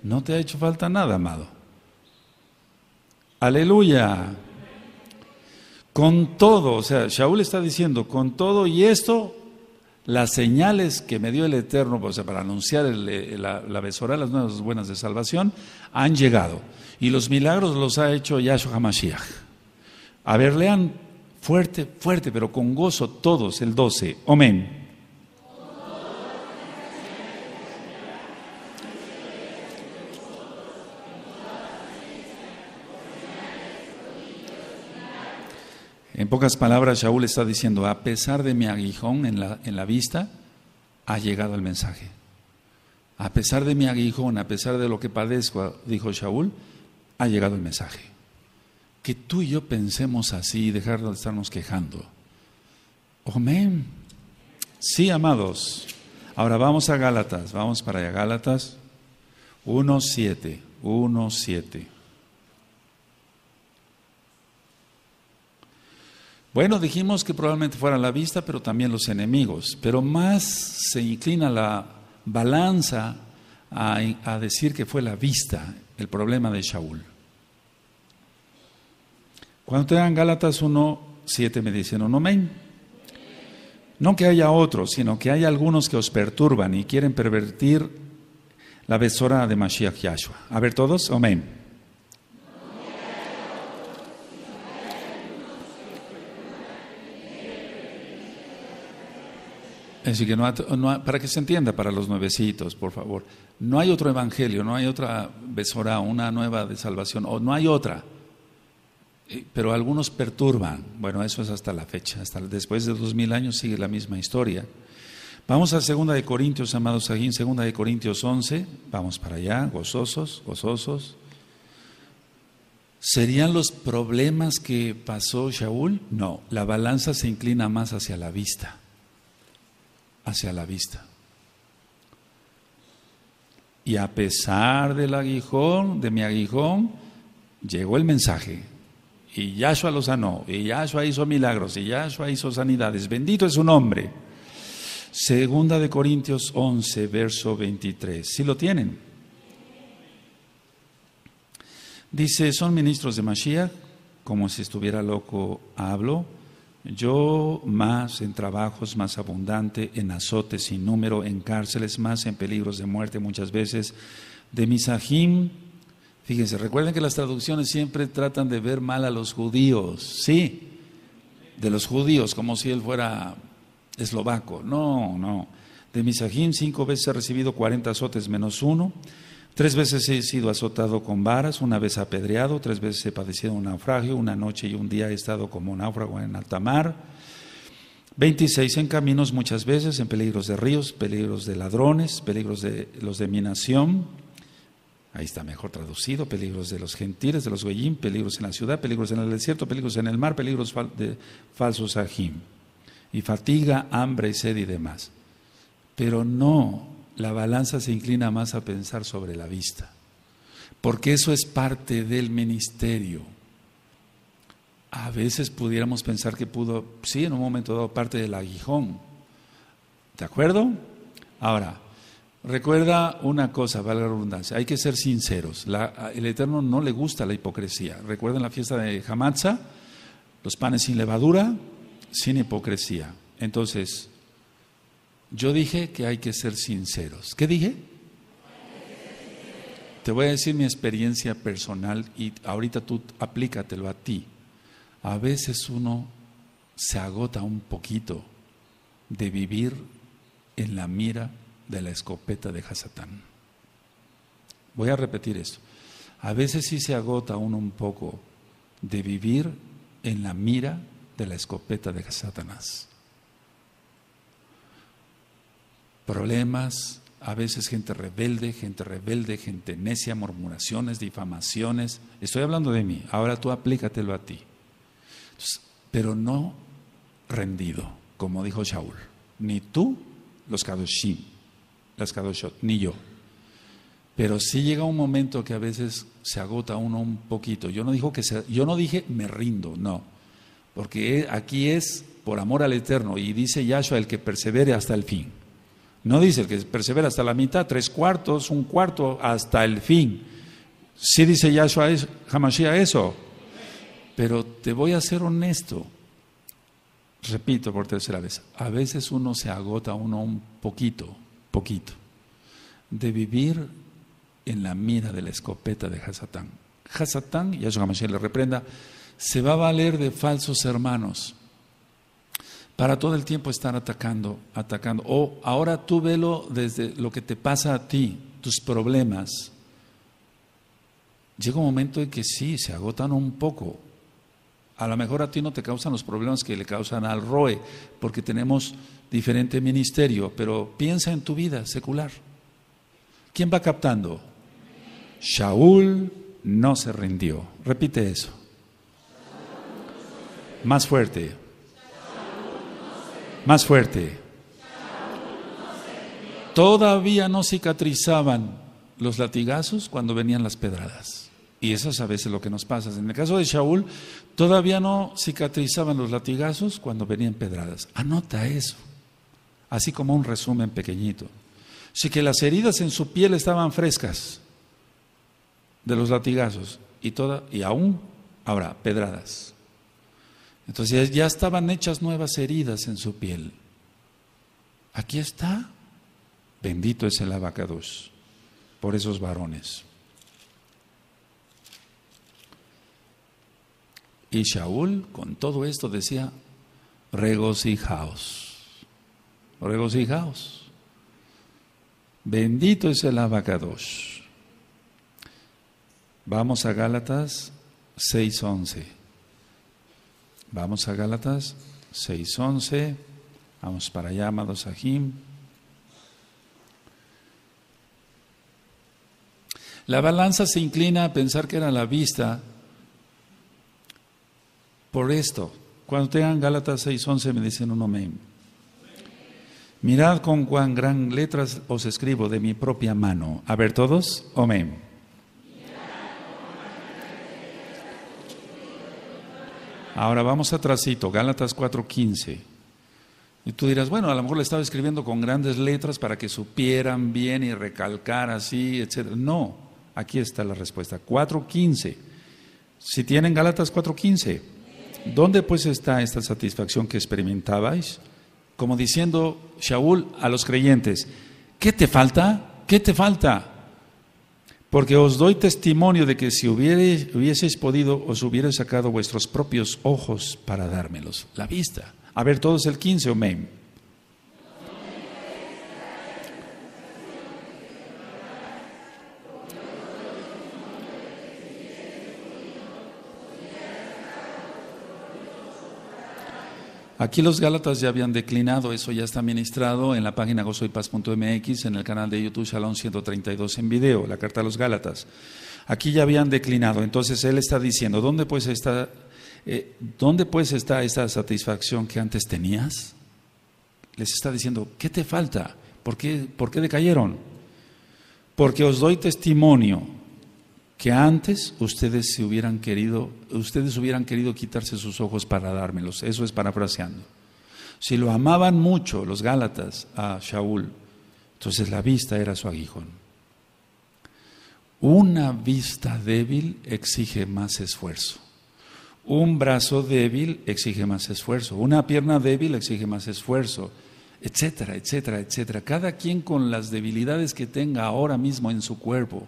Speaker 1: No te ha hecho falta nada, amado. Aleluya. Con todo, o sea, Shaul está diciendo, con todo y esto, las señales que me dio el Eterno, para anunciar eh, la, la besora, las nuevas buenas de salvación, han llegado. Y los milagros los ha hecho Yahshua HaMashiach. A ver, lean fuerte, fuerte, pero con gozo todos el 12. Amén. En pocas palabras, Shaul está diciendo, a pesar de mi aguijón en la, en la, vista, ha llegado el mensaje. A pesar de mi aguijón, a pesar de lo que padezco, dijo Shaul, ha llegado el mensaje. Que tú y yo pensemos así y dejar de estarnos quejando. Amén. Sí, amados. Ahora vamos a Gálatas, vamos para allá, Gálatas 1.7, 1.7. Bueno, dijimos que probablemente fuera la vista, pero también los enemigos. Pero más se inclina la balanza a decir que fue la vista el problema de Shaul. Cuando te dan Gálatas uno 7 me dicen amén. No que haya otros, sino que hay algunos que os perturban y quieren pervertir la besora de Mashiach Yahshua. A ver todos, amén. Así que para que se entienda para los nuevecitos, por favor, no hay otro evangelio, no hay otra besora, una nueva de salvación, o no hay otra. Eh, pero algunos perturban. Bueno, eso es hasta la fecha, hasta después de dos mil años sigue la misma historia. Vamos a segunda de Corintios, amados aquí, segunda de Corintios 11, vamos para allá, gozosos, gozosos. ¿Serían los problemas que pasó Shaul? No, la balanza se inclina más hacia la vista hacia la vista. Y a pesar del aguijón, de mi aguijón, llegó el mensaje. Y Yahshua lo sanó, y Yahshua hizo milagros, y Yahshua hizo sanidades. Bendito es su nombre. Segunda de Corintios 11, verso 23. si lo tienen? Dice, son ministros de Mashiach, como si estuviera loco hablo yo más en trabajos más abundante, en azotes sin número, en cárceles más, en peligros de muerte muchas veces. De Misajim, fíjense, recuerden que las traducciones siempre tratan de ver mal a los judíos, sí, de los judíos, como si él fuera eslovaco. No, no. De Misajim, cinco veces ha recibido 40 azotes menos uno. Tres veces he sido azotado con varas, una vez apedreado, tres veces he padecido un naufragio, una noche y un día he estado como náufrago en alta mar. Veintiséis, en caminos muchas veces, en peligros de ríos, peligros de ladrones, peligros de los de mi nación, ahí está mejor traducido, peligros de los gentiles, de los huellín, peligros en la ciudad, peligros en el desierto, peligros en el mar, peligros de falsos ajim, y fatiga, hambre, y sed y demás. Pero no la balanza se inclina más a pensar sobre la vista, porque eso es parte del ministerio. A veces pudiéramos pensar que pudo, sí, en un momento dado, parte del aguijón. ¿De acuerdo? Ahora, recuerda una cosa, valga la redundancia, hay que ser sinceros. el Eterno no le gusta la hipocresía. Recuerden la fiesta de Hamatza, los panes sin levadura, sin hipocresía. Entonces, yo dije que hay que ser sinceros. ¿Qué dije? Te voy a decir mi experiencia personal y ahorita tú aplícatelo a ti. A veces uno se agota un poquito de vivir en la mira de la escopeta de Hasatán. Voy a repetir esto. A veces sí se agota uno un poco de vivir en la mira de la escopeta de Satanás. problemas, a veces gente rebelde, gente rebelde, gente necia, murmuraciones, difamaciones. Estoy hablando de mí, ahora tú aplícatelo a ti. pero no rendido, como dijo Shaul, ni tú, los Kadoshim, las ni yo. Pero si llega un momento que a veces se agota uno un poquito. Yo no, dijo que se, yo no dije me rindo, no. Porque aquí es por amor al Eterno. Y dice Yahshua, el que persevere hasta el fin. No dice el que persevera hasta la mitad, tres cuartos, un cuarto, hasta el fin. Sí dice Yahshua eso, Hamashiach eso. Pero te voy a ser honesto. Repito por tercera vez, a veces uno se agota, uno un poquito, poquito, de vivir en la mira de la escopeta de Hasatán. Hasatán, Yahshua Hamashiach le reprenda, se va a valer de falsos hermanos para todo el tiempo estar atacando, atacando. O ahora tú velo desde lo que te pasa a ti, tus problemas. Llega un momento en que sí, se agotan un poco. A lo mejor a ti no te causan los problemas que le causan al ROE, porque tenemos diferente ministerio, pero piensa en tu vida secular. ¿Quién va captando? Shaul no se rindió. Repite eso. Más fuerte. Más fuerte. Todavía no cicatrizaban los latigazos cuando venían las pedradas. Y eso es a veces lo que nos pasa. En el caso de Shaul, todavía no cicatrizaban los latigazos cuando venían pedradas. Anota eso, así como un resumen pequeñito. Así que las heridas en su piel estaban frescas de los latigazos y, toda, y aún habrá pedradas. Entonces ya estaban hechas nuevas heridas en su piel. Aquí está. Bendito es el abacados por esos varones. Y Shaul con todo esto decía, regocijaos, regocijaos. Bendito es el abacados. Vamos a Gálatas 6:11. Vamos a Gálatas 6.11. Vamos para allá, amados Ajim. La balanza se inclina a pensar que era la vista. Por esto, cuando tengan Gálatas 6.11 me dicen un amén. Mirad con cuán gran letras os escribo de mi propia mano. A ver todos, amén. Ahora vamos a atrásito, Gálatas 4:15. Y tú dirás, bueno, a lo mejor le estaba escribiendo con grandes letras para que supieran bien y recalcar así, etc. No, aquí está la respuesta. 4.15. Si tienen gálatas 4.15, ¿dónde pues está esta satisfacción que experimentabais? Como diciendo Shaul a los creyentes, ¿qué te falta? ¿Qué te falta? Porque os doy testimonio de que si hubieseis podido, os hubierais sacado vuestros propios ojos para dármelos, la vista. A ver, todos el 15, amén. Aquí los Gálatas ya habían declinado, eso ya está ministrado en la página gozoypaz.mx, en el canal de YouTube salón 132 en video, la carta a los Gálatas. Aquí ya habían declinado, entonces él está diciendo, ¿dónde pues está, eh, ¿dónde pues está esta satisfacción que antes tenías? Les está diciendo, ¿qué te falta? ¿Por qué, ¿Por qué decayeron? Porque os doy testimonio que antes ustedes se hubieran querido, ustedes hubieran querido quitarse sus ojos para dármelos. Eso es parafraseando. Si lo amaban mucho los Gálatas a Shaul, entonces la vista era su aguijón. Una vista débil exige más esfuerzo. Un brazo débil exige más esfuerzo. Una pierna débil exige más esfuerzo. Etcétera, etcétera, etcétera. Cada quien con las debilidades que tenga ahora mismo en su cuerpo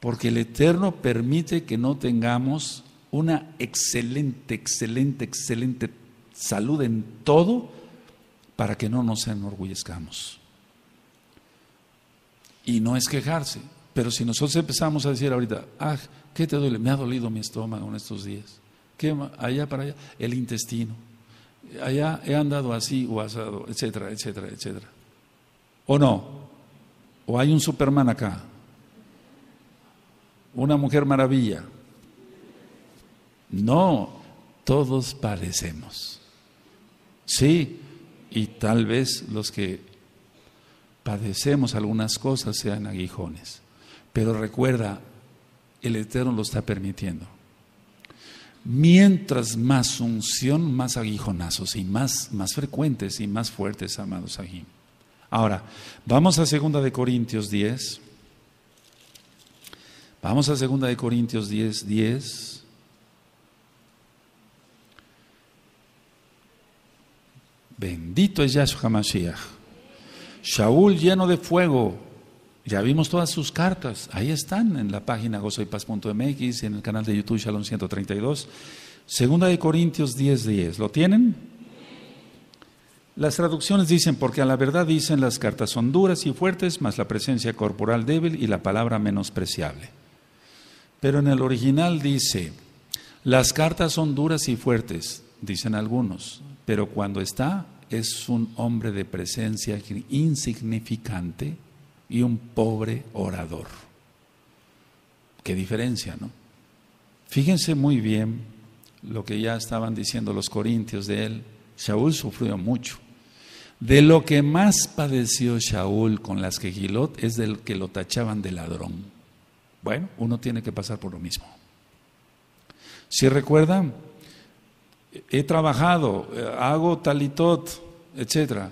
Speaker 1: porque el Eterno permite que no tengamos una excelente, excelente, excelente salud en todo para que no nos enorgullezcamos. Y no es quejarse, pero si nosotros empezamos a decir ahorita, ah, ¿qué te duele? Me ha dolido mi estómago en estos días. ¿Qué, allá para allá, el intestino. Allá he andado así o asado, etcétera, etcétera, etcétera. ¿O no? ¿O hay un Superman acá? una mujer maravilla. No, todos padecemos. Sí, y tal vez los que padecemos algunas cosas sean aguijones. Pero recuerda, el Eterno lo está permitiendo. Mientras más unción, más aguijonazos y más, más frecuentes y más fuertes, amados aquí. Ahora, vamos a 2 Corintios 10. Vamos a 2 Corintios 10, 10. Bendito es Yahshua Mashiach. Shaul lleno de fuego. Ya vimos todas sus cartas. Ahí están en la página gozoypaz.mx, en el canal de YouTube Shalom 132. Segunda de Corintios 10, 10. ¿Lo tienen? Las traducciones dicen, porque a la verdad dicen las cartas son duras y fuertes, más la presencia corporal débil y la palabra menospreciable. Pero en el original dice, las cartas son duras y fuertes, dicen algunos, pero cuando está es un hombre de presencia insignificante y un pobre orador. Qué diferencia, ¿no? Fíjense muy bien lo que ya estaban diciendo los corintios de él. Saúl sufrió mucho. De lo que más padeció Saúl con las que Gilot es del que lo tachaban de ladrón. Bueno, uno tiene que pasar por lo mismo. Si recuerdan, he trabajado, eh, hago talitot, etc.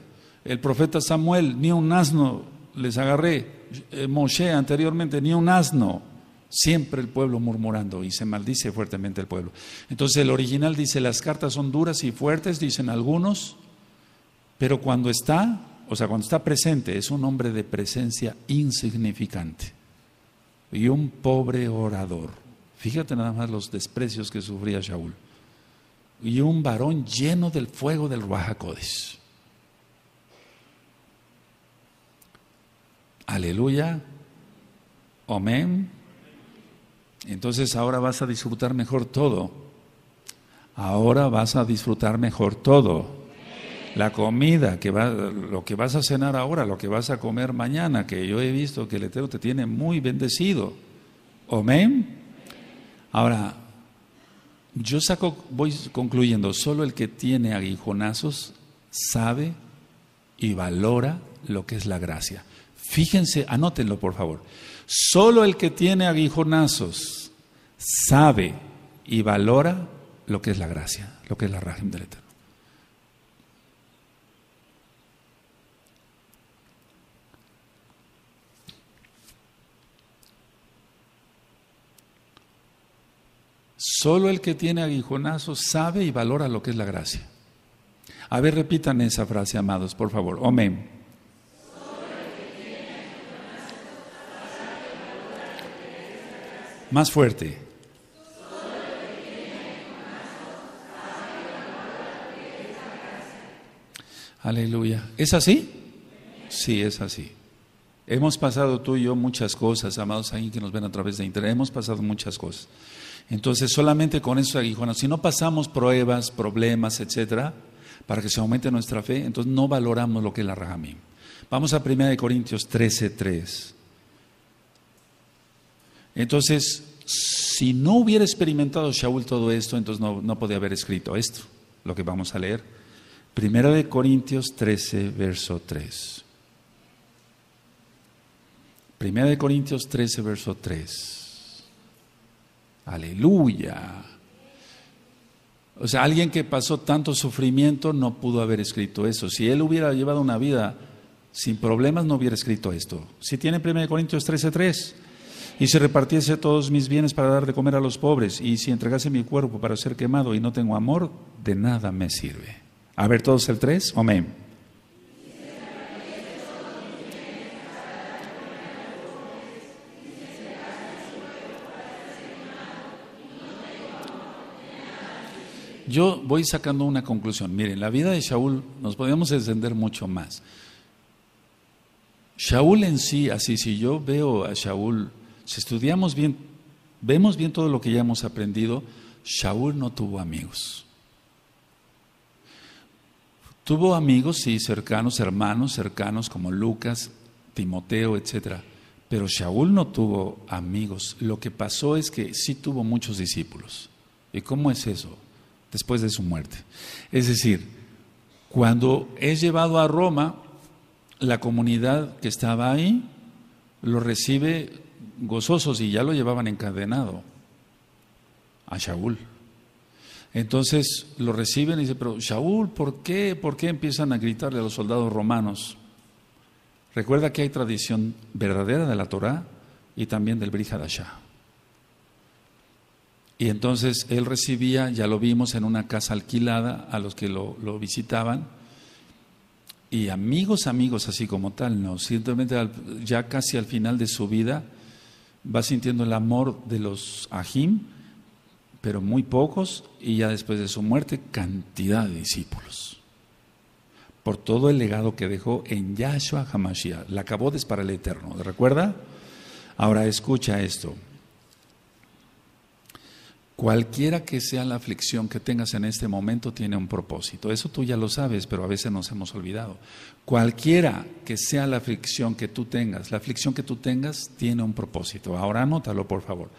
Speaker 1: El profeta Samuel, ni un asno les agarré. Eh, Moshe anteriormente, ni un asno. Siempre el pueblo murmurando y se maldice fuertemente el pueblo. Entonces el original dice, las cartas son duras y fuertes, dicen algunos, pero cuando está, o sea, cuando está presente, es un hombre de presencia insignificante y un pobre orador. Fíjate nada más los desprecios que sufría Shaul. Y un varón lleno del fuego del Ruajacodes. Aleluya. Amén. Entonces ahora vas a disfrutar mejor todo. Ahora vas a disfrutar mejor todo. La comida, que va, lo que vas a cenar ahora, lo que vas a comer mañana, que yo he visto que el Eterno te tiene muy bendecido. Amén. Ahora, yo saco, voy concluyendo, solo el que tiene aguijonazos sabe y valora lo que es la gracia. Fíjense, anótenlo por favor. Solo el que tiene aguijonazos sabe y valora lo que es la gracia, lo que es la rajem del Eterno. Solo el que tiene aguijonazo sabe y valora lo que es la gracia. A ver, repitan esa frase, amados, por favor. Amén. Más fuerte. Aleluya. ¿Es así? Sí, es así. Hemos pasado tú y yo muchas cosas, amados ahí que nos ven a través de internet. Hemos pasado muchas cosas. Entonces, solamente con esos aguijones, si no pasamos pruebas, problemas, etcétera, para que se aumente nuestra fe, entonces no valoramos lo que es la Rahamim. Vamos a 1 Corintios 13, 3 Entonces, si no hubiera experimentado Shaul todo esto, entonces no, no podía haber escrito esto, lo que vamos a leer. 1 Corintios 13, verso 3. 1 Corintios 13, verso 3. Aleluya. O sea, alguien que pasó tanto sufrimiento no pudo haber escrito eso. Si él hubiera llevado una vida sin problemas, no hubiera escrito esto. Si tiene 1 Corintios 13:3, y se repartiese todos mis bienes para dar de comer a los pobres, y si entregase mi cuerpo para ser quemado y no tengo amor, de nada me sirve. A ver todos el 3, amén. yo voy sacando una conclusión. Miren, la vida de Shaul nos podemos extender mucho más. Shaul en sí, así si yo veo a Shaul, si estudiamos bien, vemos bien todo lo que ya hemos aprendido, Shaul no tuvo amigos. Tuvo amigos, sí, cercanos, hermanos, cercanos como Lucas, Timoteo, etcétera. Pero Shaul no tuvo amigos. Lo que pasó es que sí tuvo muchos discípulos. ¿Y cómo es eso? después de su muerte. Es decir, cuando es llevado a Roma, la comunidad que estaba ahí lo recibe gozosos y ya lo llevaban encadenado a Shaul. Entonces lo reciben y dicen, pero Shaul, ¿por qué? ¿Por qué empiezan a gritarle a los soldados romanos? Recuerda que hay tradición verdadera de la Torá y también del Brihadashah. Y entonces él recibía, ya lo vimos, en una casa alquilada a los que lo, visitaban. Y amigos, amigos, así como tal, no. Simplemente ya casi al final de su vida va sintiendo el amor de los ajim, pero muy pocos, y ya después de su muerte, cantidad de discípulos. Por todo el legado que dejó en Yahshua Hamashiach. La acabó es para el eterno, ¿recuerda? Ahora escucha esto. Cualquiera que sea la aflicción que tengas en este momento tiene un propósito. Eso tú ya lo sabes, pero a veces nos hemos olvidado. Cualquiera que sea la aflicción que tú tengas, la aflicción que tú tengas tiene un propósito. Ahora anótalo, por favor.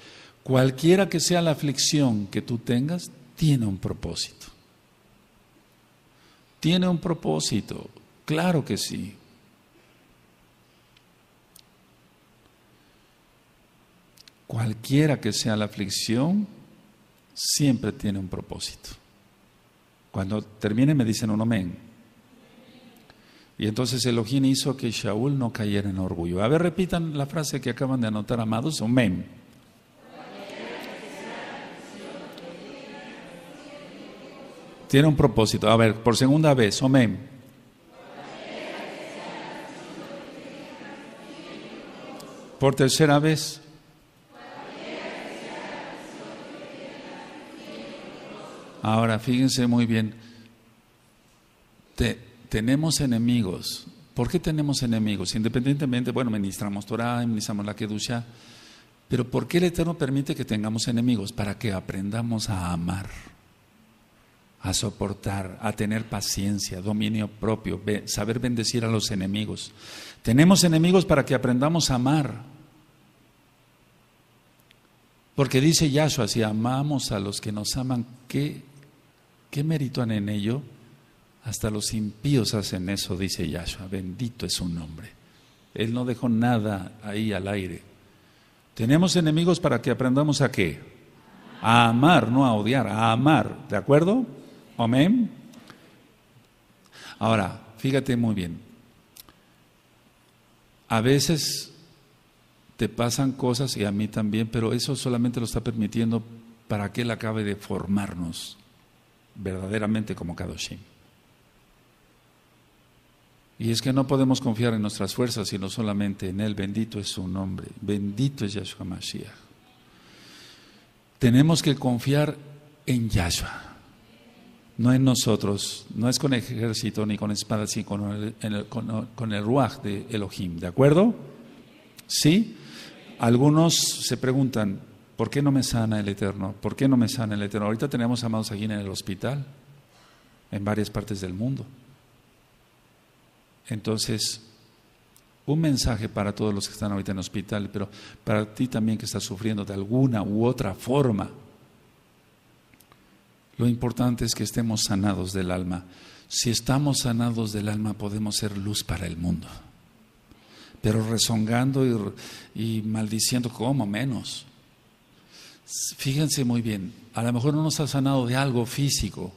Speaker 1: Cualquiera que sea la aflicción que tú tengas, tiene un propósito. Tiene un propósito, claro que sí. Cualquiera que sea la aflicción siempre tiene un propósito. Cuando termine me dicen un amén. Y entonces Elohim hizo que Shaul no cayera en orgullo. A ver, repitan la frase que acaban de anotar, amados, amén. Tiene un propósito. A ver, por segunda vez, amén. Por tercera vez, Ahora, fíjense muy bien, tenemos enemigos. ¿Por qué tenemos enemigos? Independientemente, bueno, ministramos Torah, ministramos la Kedusha, pero ¿por qué el Eterno permite que tengamos enemigos? Para que aprendamos a amar, a soportar, a tener paciencia, dominio propio, saber bendecir a los enemigos. Tenemos enemigos para que aprendamos a amar, porque dice Yahshua, si amamos a los que nos aman, ¿qué ¿Qué mérito han en ello? Hasta los impíos hacen eso, dice Yahshua. Bendito es su nombre. Él no dejó nada ahí al aire. Tenemos enemigos para que aprendamos a qué? A amar, no a odiar, a amar. ¿De acuerdo? Amén. Ahora, fíjate muy bien. A veces te pasan cosas y a mí también, pero eso solamente lo está permitiendo para que Él acabe de formarnos verdaderamente como Kadoshim. Y es que no podemos confiar en nuestras fuerzas, sino solamente en Él. Bendito es su nombre. Bendito es Yahshua Mashiach. Tenemos que confiar en Yahshua. No en nosotros. No es con ejército ni con espadas, sino con el, ruach con, el ruaj de Elohim. ¿De acuerdo? ¿Sí? Algunos se preguntan, ¿Por qué no me sana el Eterno? ¿Por qué no me sana el Eterno? Ahorita tenemos amados aquí en el hospital, en varias partes del mundo. Entonces, un mensaje para todos los que están ahorita en el hospital, pero para ti también que estás sufriendo de alguna u otra forma. Lo importante es que estemos sanados del alma. Si estamos sanados del alma, podemos ser luz para el mundo. Pero rezongando y, maldiciendo, como menos? Fíjense muy bien, a lo mejor no nos ha sanado de algo físico,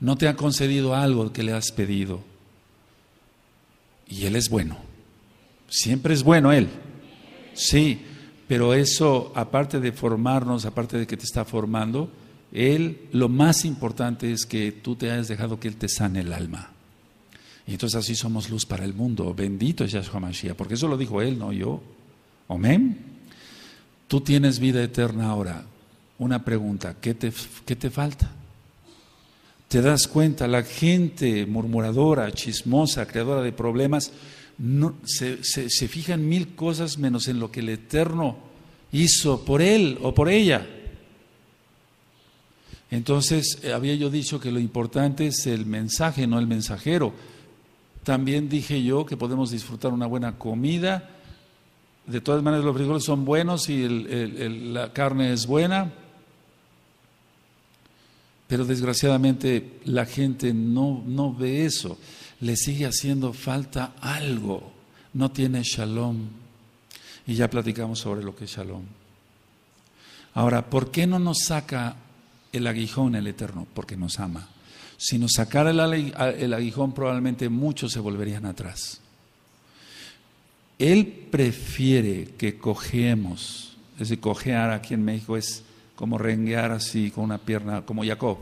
Speaker 1: no te ha concedido algo que le has pedido. Y Él es bueno, siempre es bueno Él, sí, pero eso, aparte de formarnos, aparte de que te está formando, Él lo más importante es que tú te hayas dejado que Él te sane el alma. Y entonces así somos luz para el mundo. Bendito es Yahshua Mashiach, porque eso lo dijo Él, no yo. Amén. Tú tienes vida eterna ahora. Una pregunta, ¿qué te, te falta? Te das cuenta, la gente murmuradora, chismosa, creadora de problemas, no, se, se, se mil cosas menos en lo que el Eterno hizo por él o por ella. Entonces, eh, había yo dicho que lo importante es el mensaje, no el mensajero. También dije yo que podemos disfrutar una buena comida, de todas maneras los frijoles son buenos y la carne es buena, pero desgraciadamente la gente no, no ve eso, le sigue haciendo falta algo, no tiene shalom. Y ya platicamos sobre lo que es shalom. Ahora, ¿por qué no nos saca el aguijón el Eterno? Porque nos ama. Si nos sacara el aguijón, probablemente muchos se volverían atrás. Él prefiere que cojemos, es decir, cojear aquí en México es como renguear así con una pierna, como Jacob.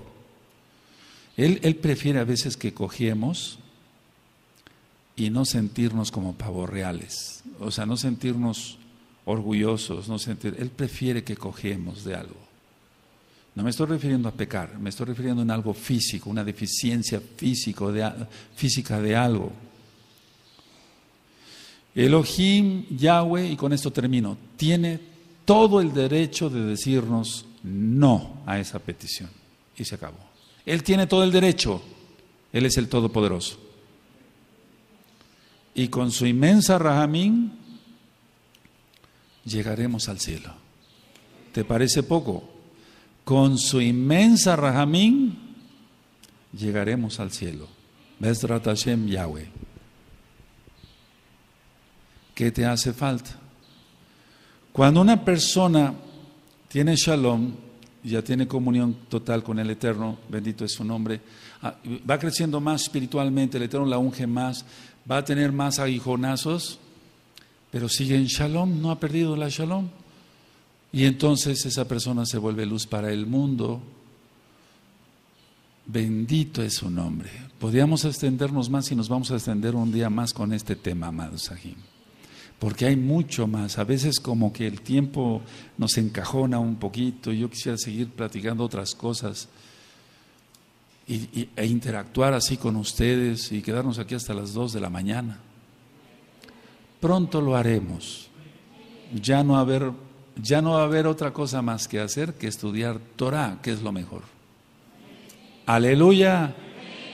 Speaker 1: Él, prefiere a veces que cojemos y no sentirnos como pavorreales, reales, o sea, no sentirnos orgullosos, no sentir, él prefiere que cojemos de algo. No me estoy refiriendo a pecar, me estoy refiriendo a algo físico, una deficiencia físico de, física de algo. Elohim, Yahweh, y con esto termino, tiene todo el derecho de decirnos no a esa petición. Y se acabó. Él tiene todo el derecho. Él es el Todopoderoso. Y con su inmensa Rahamín llegaremos al cielo. ¿Te parece poco? Con su inmensa Rahamín llegaremos al cielo. Ves Yahweh. Qué te hace falta. Cuando una persona tiene shalom, ya tiene comunión total con el Eterno, bendito es su nombre, ah, va creciendo más espiritualmente, el Eterno la unge más, va a tener más aguijonazos, pero sigue en shalom, no ha perdido la shalom. Y entonces esa persona se vuelve luz para el mundo. Bendito es su nombre. Podríamos extendernos más y nos vamos a extender un día más con este tema, amados Sahim porque hay mucho más. A veces como que el tiempo nos encajona un poquito, yo quisiera seguir platicando otras cosas e interactuar así con ustedes y quedarnos aquí hasta las 2 de la mañana. Pronto lo haremos. Ya no, haber, ya no va a haber otra cosa más que hacer que estudiar Torah, que es lo mejor. Aleluya.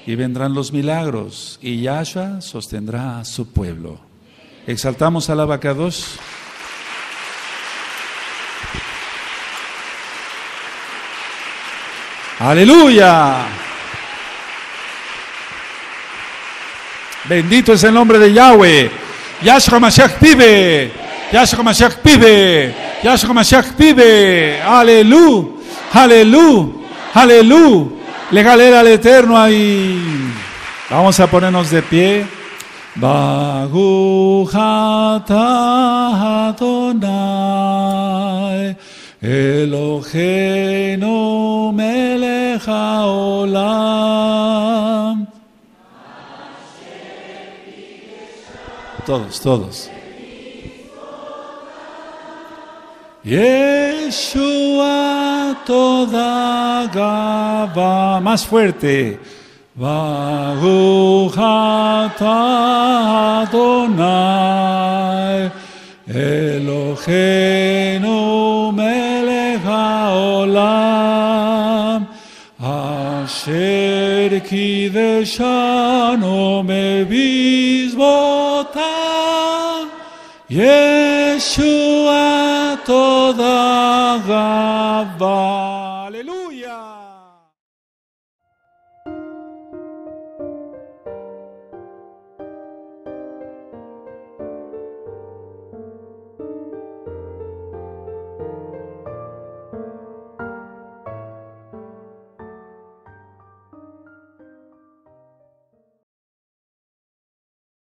Speaker 1: Y vendrán los milagros y Yahshua sostendrá a su pueblo. Exaltamos a la vaca 2
Speaker 2: Aleluya. Bendito es el nombre de Yahweh. Yahshua Mashiach vive. Yahshua Mashiach pibe. Yahshua Mashiach vive. aleluya aleluya Le galera al Eterno ahí. Vamos a ponernos de pie. Baruch atah Adonai Eloheinu melech haolam Todos, todos. Yeshua toda Gaba. Más fuerte. ברוך אתה אדוני אלוהינו מלך העולם אשר קידשנו מבזמותיו ישוע תודה